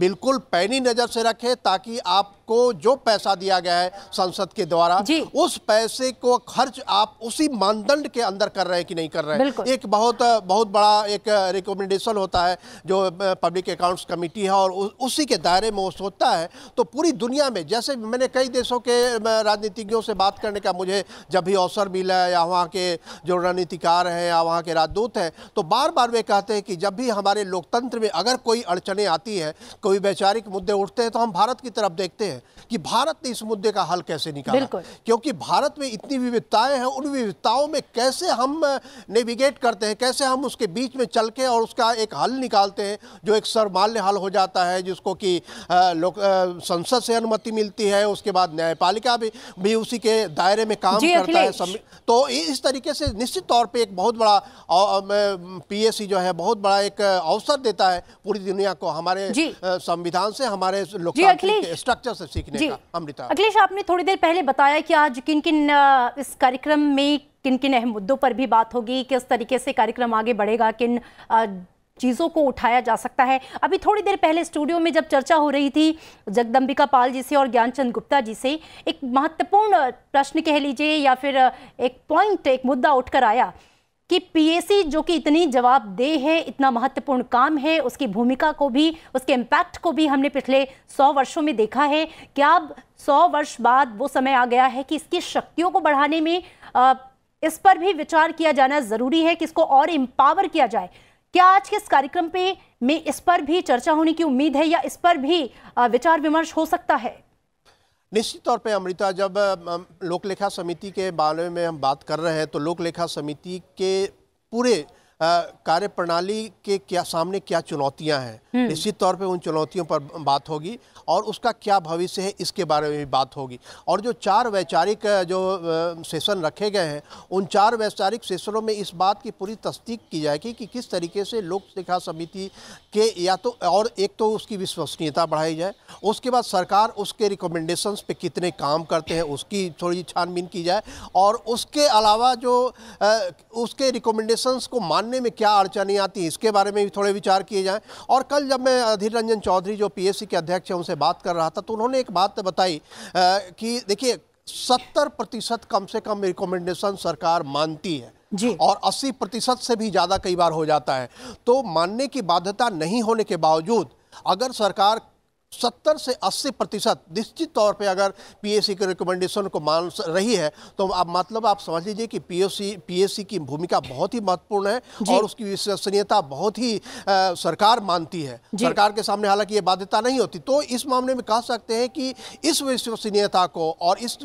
बिल्कुल पैनी नज़र से रखे ताकि आपको जो पैसा दिया गया है संसद के द्वारा उस पैसे को खर्च आप उसी मानदंड के अंदर कर रहे हैं कि नहीं कर रहे हैं एक बहुत बहुत बड़ा एक रिकमेंडेशन होता है जो पब्लिक अकाउंट्स कमेटी है और उसी के दायरे में वो सोचता है तो पूरी दुनिया में जैसे मैंने कई देशों के राजनीतिज्ञों से बात करने का मुझे जब भी अवसर मिला या वहाँ के जो रणनीतिकार हैं या वहाँ के राजदूत हैं तो बार बार वे कहते हैं कि जब भी हमारे लोकतंत्र में अगर कोई अड़चने आती है कोई वैचारिक मुद्दे उठते हैं तो हम भारत की तरफ देखते हैं कि भारत ने इस मुद्दे का हल कैसे निकाला क्योंकि भारत में इतनी विविधताएं हैं उन विविधताओं में कैसे हम नेविगेट करते हैं कैसे हम उसके बीच में चल के और उसका एक हल निकालते हैं जो एक सर्वमान्य हल हो जाता है जिसको कि लोग संसद से अनुमति मिलती है उसके बाद न्यायपालिका भी, भी उसी के दायरे में काम जी करता है तो इस तरीके से निश्चित तौर पे एक बहुत बड़ा पीएसी जो है बहुत बड़ा एक अवसर देता है पूरी दुनिया को हमारे संविधान से हमारे स्ट्रक्चर से सीखने का अमृता अखिलेश आपने थोड़ी देर पहले बताया कि आज किन किन इस कार्यक्रम में किन किन अहम मुद्दों पर भी बात होगी किस तरीके से कार्यक्रम आगे बढ़ेगा किन चीज़ों को उठाया जा सकता है अभी थोड़ी देर पहले स्टूडियो में जब चर्चा हो रही थी जगदम्बिका पाल जी से और ज्ञानचंद गुप्ता जी से एक महत्वपूर्ण प्रश्न कह लीजिए या फिर एक पॉइंट एक मुद्दा उठकर आया कि पीएसी जो कि इतनी जवाबदेह है इतना महत्वपूर्ण काम है उसकी भूमिका को भी उसके इम्पैक्ट को भी हमने पिछले सौ वर्षों में देखा है क्या अब सौ वर्ष बाद वो समय आ गया है कि इसकी शक्तियों को बढ़ाने में आ, इस पर भी विचार किया जाना ज़रूरी है कि इसको और एम्पावर किया जाए क्या आज के इस कार्यक्रम पे में इस पर भी चर्चा होने की उम्मीद है या इस पर भी विचार विमर्श हो सकता है निश्चित तौर पे अमृता जब लोक लेखा समिति के बारे में हम बात कर रहे हैं तो लोक लेखा समिति के पूरे कार्य प्रणाली के क्या सामने क्या चुनौतियां हैं हम्म। निश्चित तौर पे उन चुनौतियों पर बात होगी और उसका क्या भविष्य है इसके बारे में भी बात होगी और जो चार वैचारिक जो सेशन रखे गए हैं उन चार वैचारिक सेशनों में इस बात की पूरी तस्दीक की जाएगी कि किस तरीके से लोक शिक्षा समिति के या तो और एक तो उसकी विश्वसनीयता बढ़ाई जाए उसके बाद सरकार उसके रिकमेंडेशन पे कितने काम करते हैं उसकी थोड़ी छानबीन की जाए और उसके अलावा जो उसके रिकमेंडेशंस को मान सामने में क्या अड़चने आती इसके बारे में भी थोड़े विचार किए जाएं और कल जब मैं अधीर रंजन चौधरी जो पीएससी के अध्यक्ष हैं उनसे बात कर रहा था तो उन्होंने एक बात बताई कि देखिए सत्तर प्रतिशत कम से कम रिकमेंडेशन सरकार मानती है जी और 80 प्रतिशत से भी ज़्यादा कई बार हो जाता है तो मानने की बाध्यता नहीं होने के बावजूद अगर सरकार सत्तर से अस्सी प्रतिशत निश्चित तौर पे अगर पीएससी के रिकमेंडेशन को मान रही है तो आप मतलब आप समझ लीजिए कि पीएससी पीएससी की भूमिका बहुत ही महत्वपूर्ण है और उसकी विश्वसनीयता बहुत ही आ, सरकार मानती है सरकार के सामने हालांकि ये बाध्यता नहीं होती तो इस मामले में कह सकते हैं कि इस विश्वसनीयता को और इस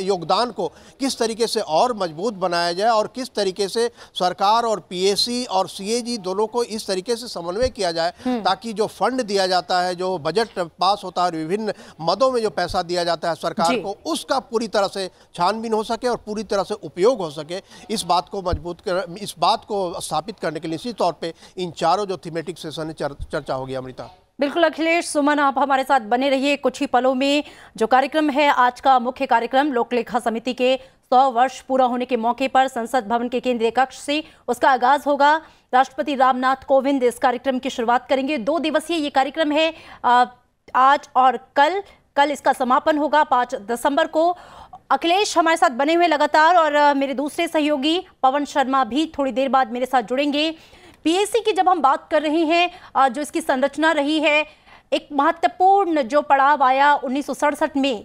योगदान को किस तरीके से और मजबूत बनाया जाए और किस तरीके से सरकार और पी और सी दोनों को इस तरीके से समन्वय किया जाए हम्म। ताकि जो फंड दिया जाता है जो बजट पास होता है और विभिन्न मदों में जो पैसा दिया जाता है सरकार को उसका पूरी तरह से छानबीन हो सके और पूरी तरह से उपयोग हो सके इस बात को मजबूत कर इस बात को स्थापित करने के लिए निश्चित तौर पर इन चारों जो थीमेटिक सेशन चर, चर्चा होगी अमृता बिल्कुल अखिलेश सुमन आप हमारे साथ बने रहिए कुछ ही पलों में जो कार्यक्रम है आज का मुख्य कार्यक्रम लोकलेखा समिति के 100 वर्ष पूरा होने के मौके पर संसद भवन के केंद्रीय कक्ष से उसका आगाज होगा राष्ट्रपति रामनाथ कोविंद इस कार्यक्रम की शुरुआत करेंगे दो दिवसीय ये कार्यक्रम है आ, आज और कल कल इसका समापन होगा पाँच दिसंबर को अखिलेश हमारे साथ बने हुए लगातार और मेरे दूसरे सहयोगी पवन शर्मा भी थोड़ी देर बाद मेरे साथ जुड़ेंगे पीएससी की जब हम बात कर रहे हैं जो इसकी संरचना रही है एक महत्वपूर्ण जो पड़ाव आया उन्नीस में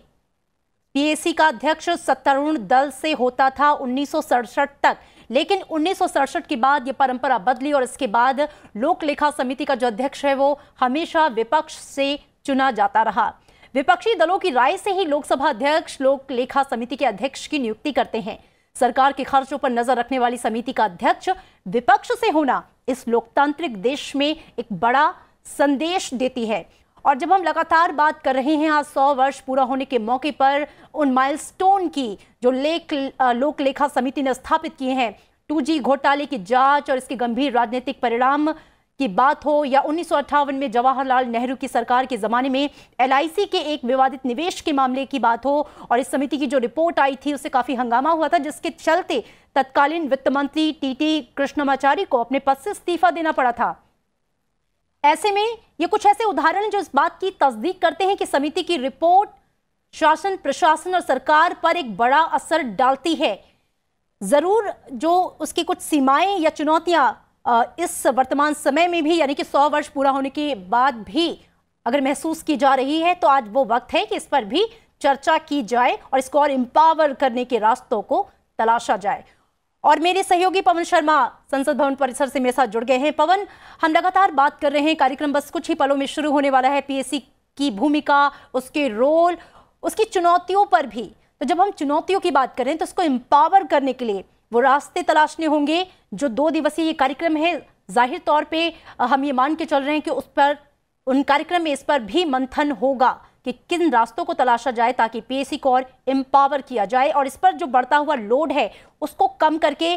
पीएससी का अध्यक्ष सत्तारूण दल से होता था उन्नीस तक लेकिन उन्नीस के बाद ये परंपरा बदली और इसके बाद लोक लेखा समिति का जो अध्यक्ष है वो हमेशा विपक्ष से चुना जाता रहा विपक्षी दलों की राय से ही लोकसभा अध्यक्ष लोक लेखा समिति के अध्यक्ष की नियुक्ति करते हैं सरकार के खर्चों पर नजर रखने वाली समिति का अध्यक्ष विपक्ष से होना इस लोकतांत्रिक देश में एक बड़ा संदेश देती है और जब हम लगातार बात कर रहे हैं आज सौ वर्ष पूरा होने के मौके पर उन माइलस्टोन की जो लेख लोक लेखा समिति ने स्थापित किए हैं टू घोटाले की जांच और इसके गंभीर राजनीतिक परिणाम की बात हो या उन्नीस में जवाहरलाल नेहरू की सरकार के ज़माने में एल के एक विवादित निवेश के मामले की बात हो और इस समिति की जो रिपोर्ट आई थी उससे काफ़ी हंगामा हुआ था जिसके चलते तत्कालीन वित्त मंत्री टीटी कृष्णमाचारी को अपने पद से इस्तीफा देना पड़ा था ऐसे में ये कुछ ऐसे उदाहरण जो इस बात की तस्दीक करते हैं कि समिति की रिपोर्ट शासन प्रशासन और सरकार पर एक बड़ा असर डालती है ज़रूर जो उसकी कुछ सीमाएं या चुनौतियां इस वर्तमान समय में भी यानी कि सौ वर्ष पूरा होने के बाद भी अगर महसूस की जा रही है तो आज वो वक्त है कि इस पर भी चर्चा की जाए और इसको और इम्पावर करने के रास्तों को तलाशा जाए और मेरे सहयोगी पवन शर्मा संसद भवन परिसर से मेरे साथ जुड़ गए हैं पवन हम लगातार बात कर रहे हैं कार्यक्रम बस कुछ ही पलों में शुरू होने वाला है पीएससी की भूमिका उसके रोल उसकी चुनौतियों पर भी तो जब हम चुनौतियों की बात करें तो उसको एम्पावर करने के लिए वो रास्ते तलाशने होंगे जो दो दिवसीय ये कार्यक्रम है जाहिर तौर पे हम ये मान के चल रहे हैं कि उस पर उन कार्यक्रम में इस पर भी मंथन होगा कि किन रास्तों को तलाशा जाए ताकि पीएससी को और एम्पावर किया जाए और इस पर जो बढ़ता हुआ लोड है उसको कम करके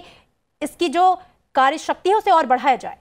इसकी जो कार्य शक्ति है उसे और बढ़ाया जाए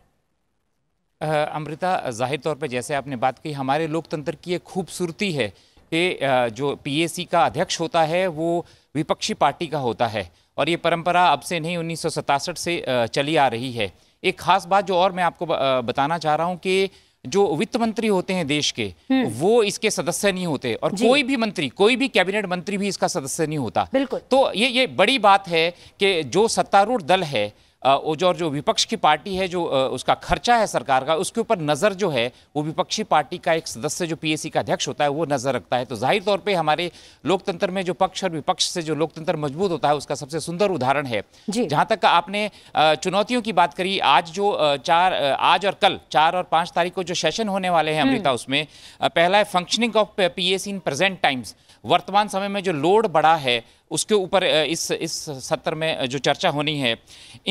अमृता जाहिर तौर पर जैसे आपने बात की हमारे लोकतंत्र की एक खूबसूरती है कि जो पीएसी का अध्यक्ष होता है वो विपक्षी पार्टी का होता है और ये परंपरा अब से नहीं उन्नीस से चली आ रही है एक खास बात जो और मैं आपको बताना चाह रहा हूँ कि जो वित्त मंत्री होते हैं देश के हम्म। वो इसके सदस्य नहीं होते और कोई भी मंत्री कोई भी कैबिनेट मंत्री भी इसका सदस्य नहीं होता बिल्कुल तो ये ये बड़ी बात है कि जो सत्तारूढ़ दल है और जो विपक्ष की पार्टी है जो उसका खर्चा है सरकार का उसके ऊपर नज़र जो है वो विपक्षी पार्टी का एक सदस्य जो पीएसी का अध्यक्ष होता है वो नज़र रखता है तो जाहिर तौर पर हमारे लोकतंत्र में जो पक्ष और विपक्ष से जो लोकतंत्र मजबूत होता है उसका सबसे सुंदर उदाहरण है जहाँ तक आपने चुनौतियों की बात करी आज जो चार आज और कल चार और पाँच तारीख को जो सेशन होने वाले हैं हम्म। अमृता उसमें पहला है functioning of P S in present times वर्तमान समय में जो लोड बढ़ा है उसके ऊपर इस इस सत्र में जो चर्चा होनी है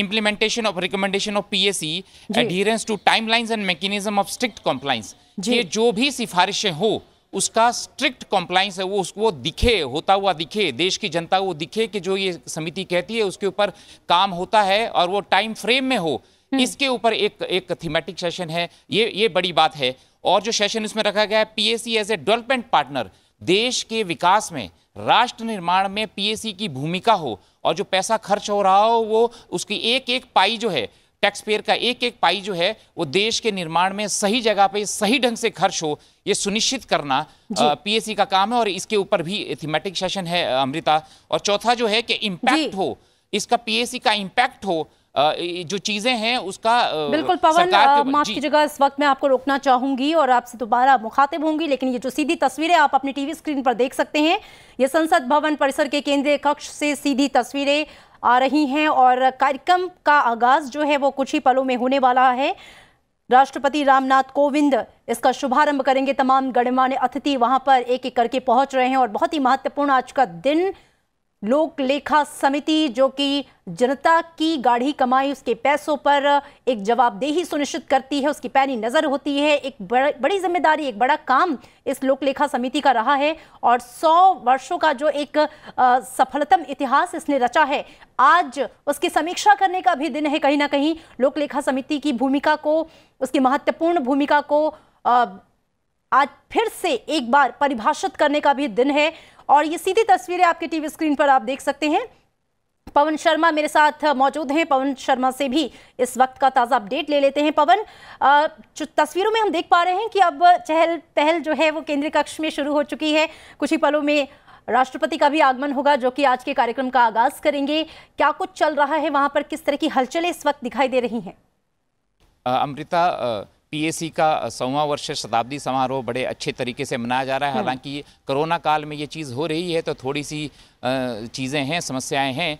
implementation of recommendation of C adherence to timelines and mechanism of strict compliance ये जो भी सिफारिशें हो उसका स्ट्रिक्ट कॉम्प्लाइंस है वो उसको दिखे होता हुआ दिखे देश की जनता को दिखे कि जो ये समिति कहती है उसके ऊपर काम होता है और वो टाइम फ्रेम में हो हम्म। इसके ऊपर एक एक थीमेटिक सेशन है ये ये बड़ी बात है और जो सेशन इसमें रखा गया है PSC as a development partner देश के विकास में राष्ट्र निर्माण में पीएसी की भूमिका हो और जो पैसा खर्च हो रहा हो वो उसकी एक एक पाई जो है टैक्स पेयर का एक एक पाई जो है वो देश के निर्माण में सही जगह पे सही ढंग से खर्च हो ये सुनिश्चित करना पीएसी का काम है और इसके ऊपर भी थीमेटिक सेशन है अमृता और चौथा जो है कि इम्पैक्ट हो इसका पीएसी का इम्पैक्ट हो जो चीज़ें हैं उसका बिल्कुल पवन माफ कीजिएगा जगह इस वक्त मैं आपको रोकना चाहूंगी और आपसे दोबारा मुखातिब होंगी लेकिन ये जो सीधी तस्वीरें आप अपनी टीवी स्क्रीन पर देख सकते हैं ये संसद भवन परिसर के केंद्रीय कक्ष से सीधी तस्वीरें आ रही हैं और कार्यक्रम का आगाज जो है वो कुछ ही पलों में होने वाला है राष्ट्रपति रामनाथ कोविंद इसका शुभारंभ करेंगे तमाम गणमान्य अतिथि वहां पर एक एक करके पहुंच रहे हैं और बहुत ही महत्वपूर्ण आज का दिन लोक लेखा समिति जो कि जनता की गाढ़ी कमाई उसके पैसों पर एक जवाबदेही सुनिश्चित करती है उसकी पैनी नज़र होती है एक बड़, बड़ी जिम्मेदारी एक बड़ा काम इस लोक लेखा समिति का रहा है और सौ वर्षों का जो एक आ, सफलतम इतिहास इसने रचा है आज उसकी समीक्षा करने का भी दिन है कहीं ना कहीं लोक लेखा समिति की भूमिका को उसकी महत्वपूर्ण भूमिका को आ, आज फिर से एक बार परिभाषित करने का भी दिन है और ये सीधी तस्वीरें आपके टीवी स्क्रीन पर आप देख सकते हैं पवन शर्मा मेरे साथ मौजूद हैं पवन शर्मा से भी इस वक्त का ताज़ा अपडेट ले लेते हैं पवन जो तस्वीरों में हम देख पा रहे हैं कि अब चहल पहल जो है वो केंद्रीय कक्ष में शुरू हो चुकी है कुछ ही पलों में राष्ट्रपति का भी आगमन होगा जो कि आज के कार्यक्रम का आगाज करेंगे क्या कुछ चल रहा है वहाँ पर किस तरह की हलचलें इस वक्त दिखाई दे रही हैं अमृता पीएसी का सवा वर्ष शताब्दी समारोह बड़े अच्छे तरीके से मनाया जा रहा है हम्म। हालांकि कोरोना काल में ये चीज़ हो रही है तो थोड़ी सी चीज़ें हैं समस्याएं हैं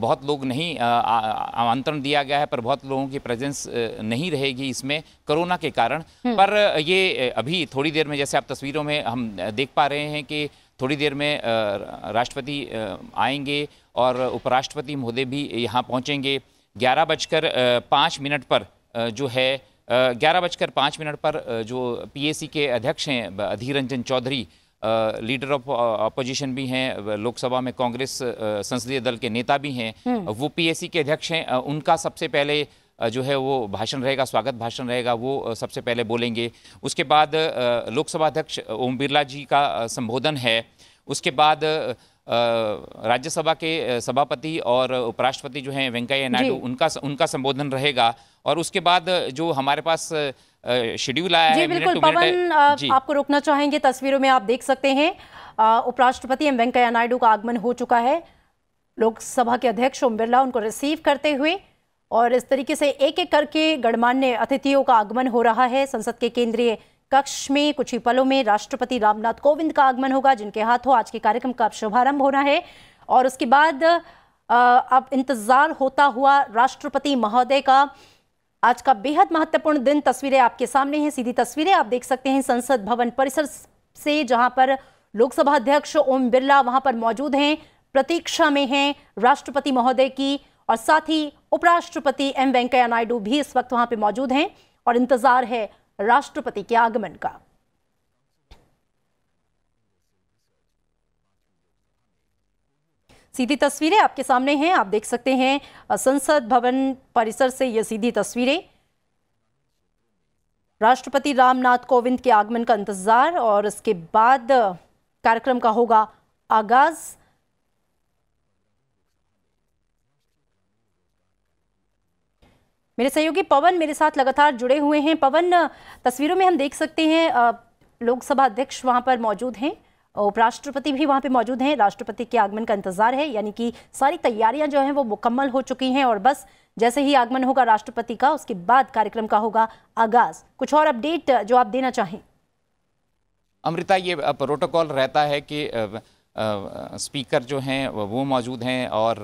बहुत लोग नहीं आमंत्रण दिया गया है पर बहुत लोगों की प्रेजेंस नहीं रहेगी इसमें कोरोना के कारण हम्म। पर ये अभी थोड़ी देर में जैसे आप तस्वीरों में हम देख पा रहे हैं कि थोड़ी देर में राष्ट्रपति आएंगे और उपराष्ट्रपति महोदय भी यहाँ पहुँचेंगे ग्यारह बजकर पाँच मिनट पर जो है ग्यारह बजकर पाँच मिनट पर जो पीएसी के अध्यक्ष हैं Adhir Ranjan Chowdhury leader of opposition भी हैं लोकसभा में कांग्रेस संसदीय दल के नेता भी हैं हम्म। वो पीएसी के अध्यक्ष हैं उनका सबसे पहले जो है वो भाषण रहेगा स्वागत भाषण रहेगा वो सबसे पहले बोलेंगे उसके बाद लोकसभा अध्यक्ष ओम बिरला जी का संबोधन है उसके बाद राज्यसभा के सभापति और उपराष्ट्रपति जो हैं वेंकैया नायडू उनका उनका संबोधन रहेगा और उसके बाद जो हमारे पास शेड्यूल आया जी, है बिल्कुल पवन आपको रोकना चाहेंगे तस्वीरों में आप देख सकते हैं उपराष्ट्रपति एम वेंकैया नायडू का आगमन हो चुका है लोकसभा के अध्यक्ष ओम बिरला उनको रिसीव करते हुए और इस तरीके से एक एक करके गणमान्य अतिथियों का आगमन हो रहा है संसद के केंद्रीय कक्ष में कुछ ही पलों में राष्ट्रपति रामनाथ कोविंद का आगमन होगा जिनके हाथों आज के कार्यक्रम का शुभारंभ होना है और उसके बाद अब इंतज़ार होता हुआ राष्ट्रपति महोदय का आज का बेहद महत्वपूर्ण दिन तस्वीरें आपके सामने हैं सीधी तस्वीरें आप देख सकते हैं संसद भवन परिसर से जहां पर लोकसभा अध्यक्ष ओम बिरला वहां पर मौजूद हैं प्रतीक्षा में हैं राष्ट्रपति महोदय की और साथ ही उपराष्ट्रपति एम वेंकैया नायडू भी इस वक्त वहां पर मौजूद हैं और इंतज़ार है राष्ट्रपति के आगमन का सीधी तस्वीरें आपके सामने हैं आप देख सकते हैं संसद भवन परिसर से ये सीधी तस्वीरें राष्ट्रपति रामनाथ कोविंद के आगमन का इंतजार और इसके बाद कार्यक्रम का होगा आगाज़ मेरे सहयोगी पवन मेरे साथ लगातार जुड़े हुए हैं पवन तस्वीरों में हम देख सकते हैं लोकसभा अध्यक्ष वहां पर मौजूद हैं उपराष्ट्रपति भी वहां पे मौजूद हैं राष्ट्रपति के आगमन का इंतजार है यानी कि सारी तैयारियां जो हैं वो मुकम्मल हो चुकी हैं और बस जैसे ही आगमन होगा राष्ट्रपति का उसके बाद कार्यक्रम का होगा आगाज कुछ और अपडेट जो आप देना चाहें अमृता ये प्रोटोकॉल रहता है कि आ, आ, स्पीकर जो हैं वो मौजूद हैं और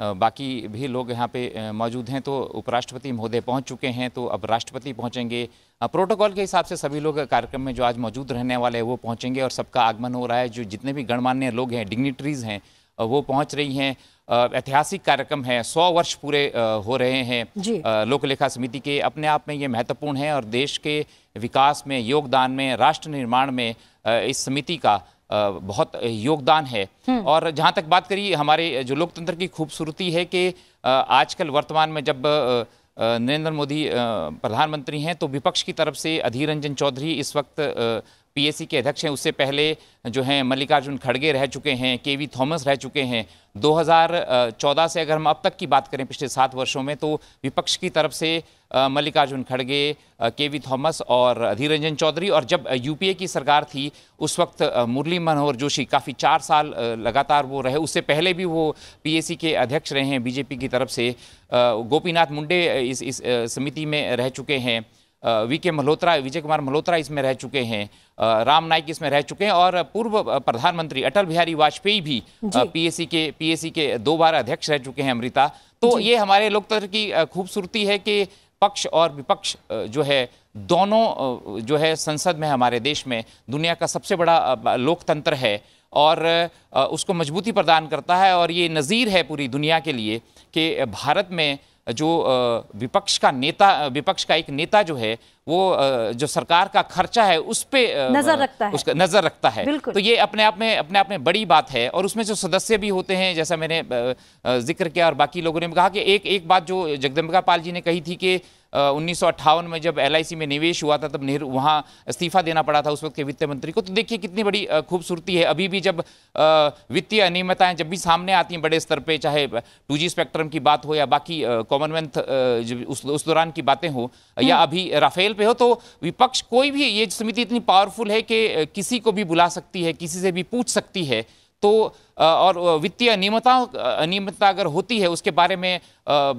बाकी भी लोग यहाँ पे मौजूद हैं तो उपराष्ट्रपति महोदय पहुँच चुके हैं तो अब राष्ट्रपति पहुँचेंगे प्रोटोकॉल के हिसाब से सभी लोग कार्यक्रम में जो आज मौजूद रहने वाले हैं वो पहुँचेंगे और सबका आगमन हो रहा है जो जितने भी गणमान्य लोग हैं डिग्निटरीज हैं वो पहुँच रही हैं ऐतिहासिक कार्यक्रम है सौ वर्ष पूरे हो रहे हैं लोकलेखा समिति के अपने आप में ये महत्वपूर्ण है और देश के विकास में योगदान में राष्ट्र निर्माण में इस समिति का बहुत योगदान है हम्म। और जहाँ तक बात करिए हमारे जो लोकतंत्र की खूबसूरती है कि आजकल वर्तमान में जब नरेंद्र मोदी प्रधानमंत्री हैं तो विपक्ष की तरफ से अधीर रंजन चौधरी इस वक्त पीएसी के अध्यक्ष हैं उससे पहले जो हैं मल्लिकार्जुन खड़गे रह चुके हैं के वी थॉमस रह चुके हैं 2014 से अगर हम अब तक की बात करें पिछले सात वर्षों में तो विपक्ष की तरफ से मल्लिकार्जुन खड़गे के वी थॉमस और अधीर रंजन चौधरी और जब यूपीए की सरकार थी उस वक्त मुरली मनोहर जोशी काफ़ी चार साल लगातार वो रहे उससे पहले भी वो पी के अध्यक्ष रहे हैं बीजेपी की तरफ से गोपीनाथ मुंडे इस, इस समिति में रह चुके हैं वी के मल्होत्रा विजय कुमार मल्होत्रा इसमें रह चुके हैं राम नाइक इसमें रह चुके हैं और पूर्व प्रधानमंत्री अटल बिहारी वाजपेयी भी पीएसी के पीएसी के दो बार अध्यक्ष रह चुके हैं अमृता तो ये हमारे लोकतंत्र की खूबसूरती है कि पक्ष और विपक्ष जो है दोनों जो है संसद में हमारे देश में दुनिया का सबसे बड़ा लोकतंत्र है और उसको मजबूती प्रदान करता है और ये नज़ीर है पूरी दुनिया के लिए कि भारत में जो विपक्ष का नेता विपक्ष का एक नेता जो है वो जो सरकार का खर्चा है उस पर नजर रखता है उसका नजर रखता है तो ये अपने आप में अपने आप में बड़ी बात है और उसमें जो सदस्य भी होते हैं जैसा मैंने जिक्र किया और बाकी लोगों ने कहा कि एक एक बात जो जगदम्बिका पाल जी ने कही थी कि उन्नीस में जब एल में निवेश हुआ था तब नेहरू वहाँ इस्तीफा देना पड़ा था उस वक्त के वित्त मंत्री को तो देखिए कितनी बड़ी खूबसूरती है अभी भी जब वित्तीय अनियमितताएँ जब भी सामने आती हैं बड़े स्तर पर चाहे टू स्पेक्ट्रम की बात हो या बाकी कॉमनवेल्थ उस, उस दौरान की बातें हो हम्म। या अभी राफेल पे हो तो विपक्ष कोई भी ये समिति इतनी पावरफुल है कि किसी को भी बुला सकती है किसी से भी पूछ सकती है तो और वित्तीय अनियमिताओं अनियमितता अगर होती है उसके बारे में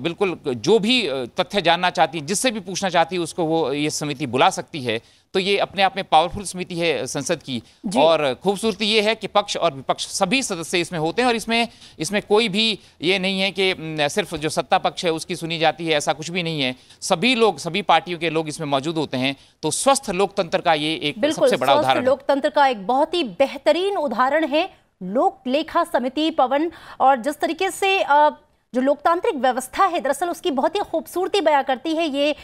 बिल्कुल जो भी तथ्य जानना चाहती है जिससे भी पूछना चाहती है उसको वो ये समिति बुला सकती है तो ये अपने आप में पावरफुल समिति है संसद की और खूबसूरती ये है कि पक्ष और विपक्ष सभी सदस्य इसमें होते हैं और इसमें इसमें कोई भी ये नहीं है कि सिर्फ जो सत्ता पक्ष है उसकी सुनी जाती है ऐसा कुछ भी नहीं है सभी लोग सभी पार्टियों के लोग इसमें मौजूद होते हैं तो स्वस्थ लोकतंत्र का ये एक सबसे बड़ा उदाहरण लोकतंत्र का एक बहुत ही बेहतरीन उदाहरण है लोक लेखा समिति पवन और जिस तरीके से जो लोकतांत्रिक व्यवस्था है दरअसल उसकी बहुत ही खूबसूरती बयां करती है ये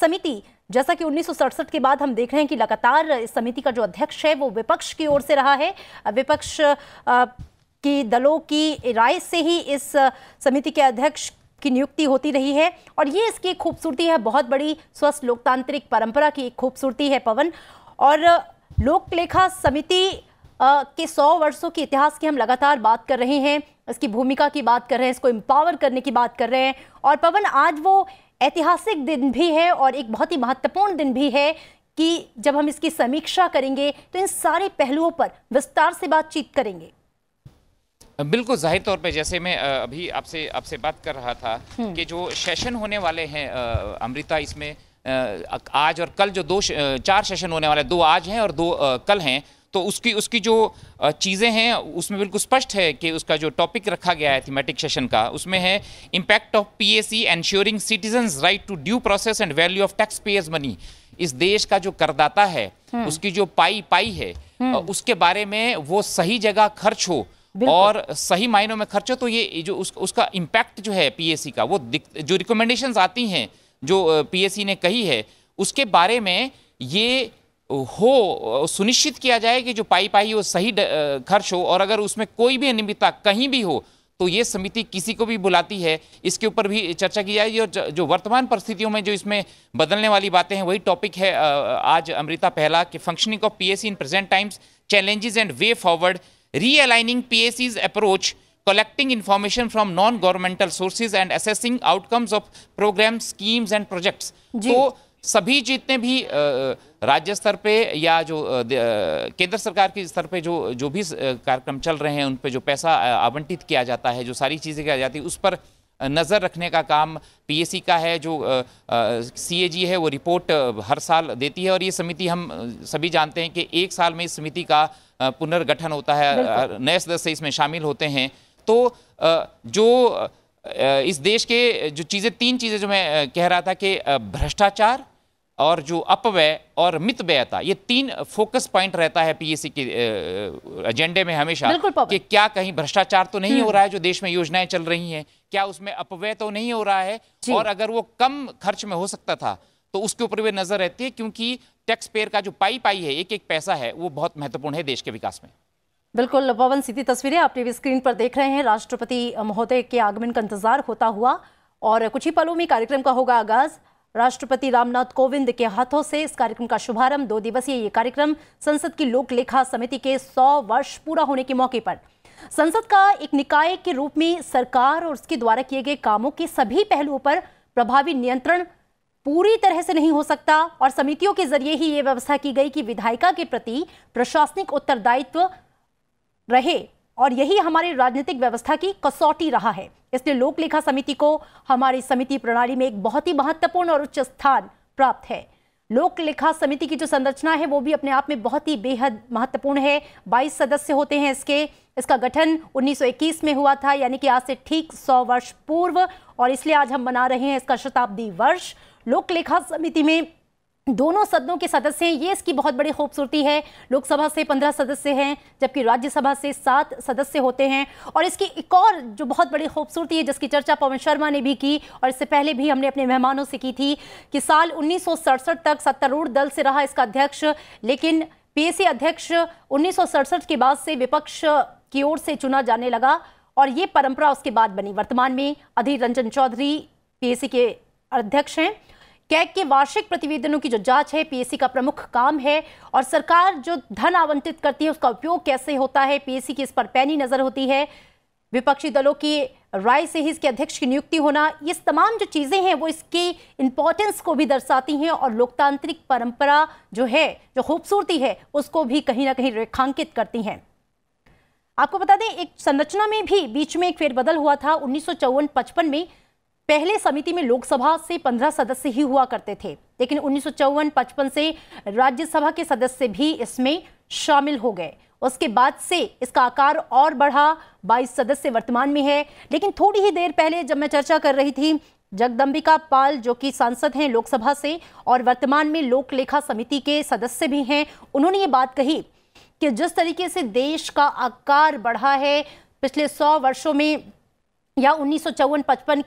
समिति जैसा कि उन्नीस के बाद हम देख रहे हैं कि लगातार इस समिति का जो अध्यक्ष है वो विपक्ष की ओर से रहा है विपक्ष की दलों की राय से ही इस समिति के अध्यक्ष की नियुक्ति होती रही है और ये इसकी एक खूबसूरती है बहुत बड़ी स्वस्थ लोकतांत्रिक परंपरा की एक खूबसूरती है पवन और लोक लेखा समिति के सौ वर्षों के इतिहास की हम लगातार बात कर रहे हैं इसकी भूमिका की बात कर रहे हैं इसको एम्पावर करने की बात कर रहे हैं और पवन आज वो ऐतिहासिक दिन भी है और एक बहुत ही महत्वपूर्ण दिन भी है कि जब हम इसकी समीक्षा करेंगे तो इन सारे पहलुओं पर विस्तार से बातचीत करेंगे बिल्कुल जाहिर तौर पे जैसे मैं अभी आपसे आपसे बात कर रहा था हम्म। कि जो सेशन होने वाले हैं अमृता इसमें आज और कल जो दो चार सेशन होने वाले दो आज हैं और दो कल हैं तो उसकी उसकी जो चीज़ें हैं उसमें बिल्कुल स्पष्ट है कि उसका जो टॉपिक रखा गया है थीमेटिक सेशन का उसमें है impact of P A C ensuring citizens right to due process and value of tax payers money इस देश का जो करदाता है हम्म। उसकी जो पाई पाई है हम्म। उसके बारे में वो सही जगह खर्च हो और सही मायनों में खर्च हो तो ये जो उस, उसका इम्पैक्ट जो है सी का वो जो रिकमेंडेशन आती हैं जो सी ने कही है उसके बारे में ये हो सुनिश्चित किया जाए कि जो पाई पाई वो सही खर्च हो और अगर उसमें कोई भी अनियमितता कहीं भी हो तो ये समिति किसी को भी बुलाती है इसके ऊपर भी चर्चा की जाएगी और जो वर्तमान परिस्थितियों में जो इसमें बदलने वाली बातें हैं वही टॉपिक है आज अमृता पहला कि functioning of PAC in present times challenges and way forward realigning PACs approach collecting information from non governmental sources and assessing outcomes of programme schemes and projects तो सभी जितने भी राज्य स्तर पे या जो केंद्र सरकार के स्तर पे जो जो भी कार्यक्रम चल रहे हैं उन पे जो पैसा आवंटित किया जाता है जो सारी चीज़ें किया जाती है उस पर नज़र रखने का काम पीएसी का है जो सीएजी है वो रिपोर्ट हर साल देती है और ये समिति हम सभी जानते हैं कि एक साल में इस समिति का पुनर्गठन होता है नए सदस्य इसमें शामिल होते हैं तो जो इस देश के जो चीज़ें तीन चीज़ें जो मैं कह रहा था कि भ्रष्टाचार और जो अपव्यय और मित व्ययता ये तीन फोकस पॉइंट रहता है पीएससी e के एजेंडे में हमेशा कि क्या कहीं भ्रष्टाचार तो नहीं हो हम्म। रहा है जो देश में योजनाएं चल रही हैं क्या उसमें अपव्यय तो नहीं हो रहा है और अगर वो कम खर्च में हो सकता था तो उसके ऊपर भी नजर रहती है क्योंकि टैक्स पेयर का जो पाई पाई है एक एक पैसा है वो बहुत महत्वपूर्ण है देश के विकास में बिल्कुल पवन सीधी तस्वीरें आप टीवी स्क्रीन पर देख रहे हैं राष्ट्रपति महोदय के आगमन का इंतजार होता हुआ और कुछ ही पलों में कार्यक्रम का होगा आगाज़ राष्ट्रपति रामनाथ कोविंद के हाथों से इस कार्यक्रम का शुभारंभ दो दिवसीय ये कार्यक्रम संसद की लोक लेखा समिति के 100 वर्ष पूरा होने के मौके पर संसद का एक निकाय के रूप में सरकार और उसके द्वारा किए गए कामों के सभी पहलुओं पर प्रभावी नियंत्रण पूरी तरह से नहीं हो सकता और समितियों के जरिए ही ये व्यवस्था की गई कि विधायिका के प्रति प्रशासनिक उत्तरदायित्व रहे और यही हमारी राजनीतिक व्यवस्था की कसौटी रहा है इसलिए लोक लेखा समिति को हमारी समिति प्रणाली में एक बहुत ही महत्वपूर्ण और उच्च स्थान प्राप्त है लोक लेखा समिति की जो संरचना है वो भी अपने आप में बहुत ही बेहद महत्वपूर्ण है 22 सदस्य होते हैं इसके इसका गठन 1921 में हुआ था यानी कि आज से ठीक 100 वर्ष पूर्व और इसलिए आज हम मना रहे हैं इसका शताब्दी वर्ष लोक लेखा समिति में दोनों सदनों के सदस्य हैं ये इसकी बहुत बड़ी खूबसूरती है लोकसभा से पंद्रह सदस्य हैं जबकि राज्यसभा से सात सदस्य होते हैं और इसकी एक और जो बहुत बड़ी खूबसूरती है जिसकी चर्चा पवन शर्मा ने भी की और इससे पहले भी हमने अपने मेहमानों से की थी कि साल उन्नीस तक सत्तारूढ़ दल से रहा इसका अध्यक्ष लेकिन पी अध्यक्ष उन्नीस के बाद से विपक्ष की ओर से चुना जाने लगा और ये परंपरा उसके बाद बनी वर्तमान में अधीर रंजन चौधरी पी के अध्यक्ष हैं कैग के वार्षिक प्रतिवेदनों की जो जांच है पीएससी का प्रमुख काम है और सरकार जो धन आवंटित करती है उसका उपयोग कैसे होता है पीएससी की इस पर पैनी नजर होती है विपक्षी दलों की राय से ही इसके अध्यक्ष की नियुक्ति होना ये तमाम जो चीज़ें हैं वो इसकी इम्पोर्टेंस को भी दर्शाती हैं और लोकतांत्रिक परंपरा जो है जो खूबसूरती है उसको भी कहीं ना कहीं रेखांकित करती हैं आपको बता दें एक संरचना में भी बीच में एक फेरबदल हुआ था उन्नीस सौ में पहले समिति में लोकसभा से 15 सदस्य ही हुआ करते थे लेकिन उन्नीस सौ से राज्यसभा के सदस्य भी इसमें शामिल हो गए उसके बाद से इसका आकार और बढ़ा 22 सदस्य वर्तमान में है लेकिन थोड़ी ही देर पहले जब मैं चर्चा कर रही थी जगदम्बिका पाल जो कि सांसद हैं लोकसभा से और वर्तमान में लोक लेखा समिति के सदस्य भी हैं उन्होंने ये बात कही कि जिस तरीके से देश का आकार बढ़ा है पिछले सौ वर्षों में या उन्नीस सौ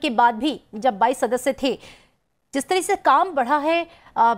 के बाद भी जब 22 सदस्य थे जिस तरह से काम बढ़ा है आ,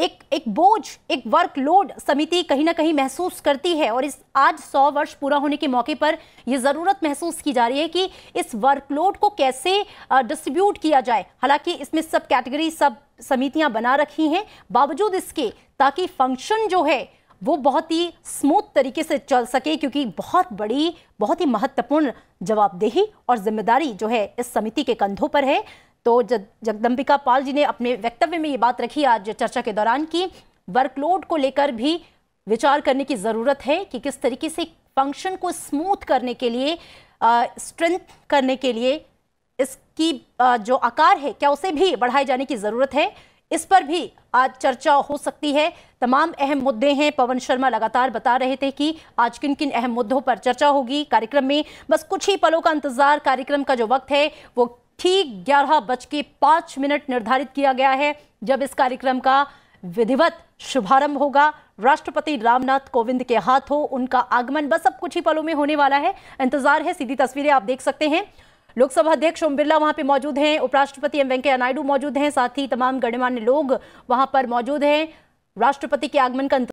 एक एक बोझ एक वर्कलोड समिति कहीं ना कहीं महसूस करती है और इस आज सौ वर्ष पूरा होने के मौके पर यह ज़रूरत महसूस की जा रही है कि इस वर्कलोड को कैसे डिस्ट्रीब्यूट किया जाए हालांकि इसमें सब कैटेगरी सब समितियां बना रखी हैं बावजूद इसके ताकि फंक्शन जो है वो बहुत ही स्मूथ तरीके से चल सके क्योंकि बहुत बड़ी बहुत ही महत्वपूर्ण जवाबदेही और जिम्मेदारी जो है इस समिति के कंधों पर है तो जगदम्बिका पाल जी ने अपने वक्तव्य में ये बात रखी आज चर्चा के दौरान कि वर्कलोड को लेकर भी विचार करने की ज़रूरत है कि किस तरीके से फंक्शन को स्मूथ करने के लिए स्ट्रेंथ करने के लिए इसकी आ, जो आकार है क्या उसे भी बढ़ाए जाने की ज़रूरत है इस पर भी आज चर्चा हो सकती है तमाम अहम मुद्दे हैं पवन शर्मा लगातार बता रहे थे कि आज किन किन अहम मुद्दों पर चर्चा होगी कार्यक्रम में बस कुछ ही पलों का इंतजार कार्यक्रम का जो वक्त है वो ठीक ग्यारह बज के पांच मिनट निर्धारित किया गया है जब इस कार्यक्रम का विधिवत शुभारंभ होगा राष्ट्रपति रामनाथ कोविंद के हाथ हो उनका आगमन बस अब कुछ ही पलों में होने वाला है इंतजार है सीधी तस्वीरें आप देख सकते हैं लोकसभा अध्यक्ष ओम बिरला वहां पे मौजूद हैं उपराष्ट्रपति एम वेंकैया नायडू मौजूद हैं साथ ही तमाम गणमान्य लोग वहां पर मौजूद हैं राष्ट्रपति के आगमन का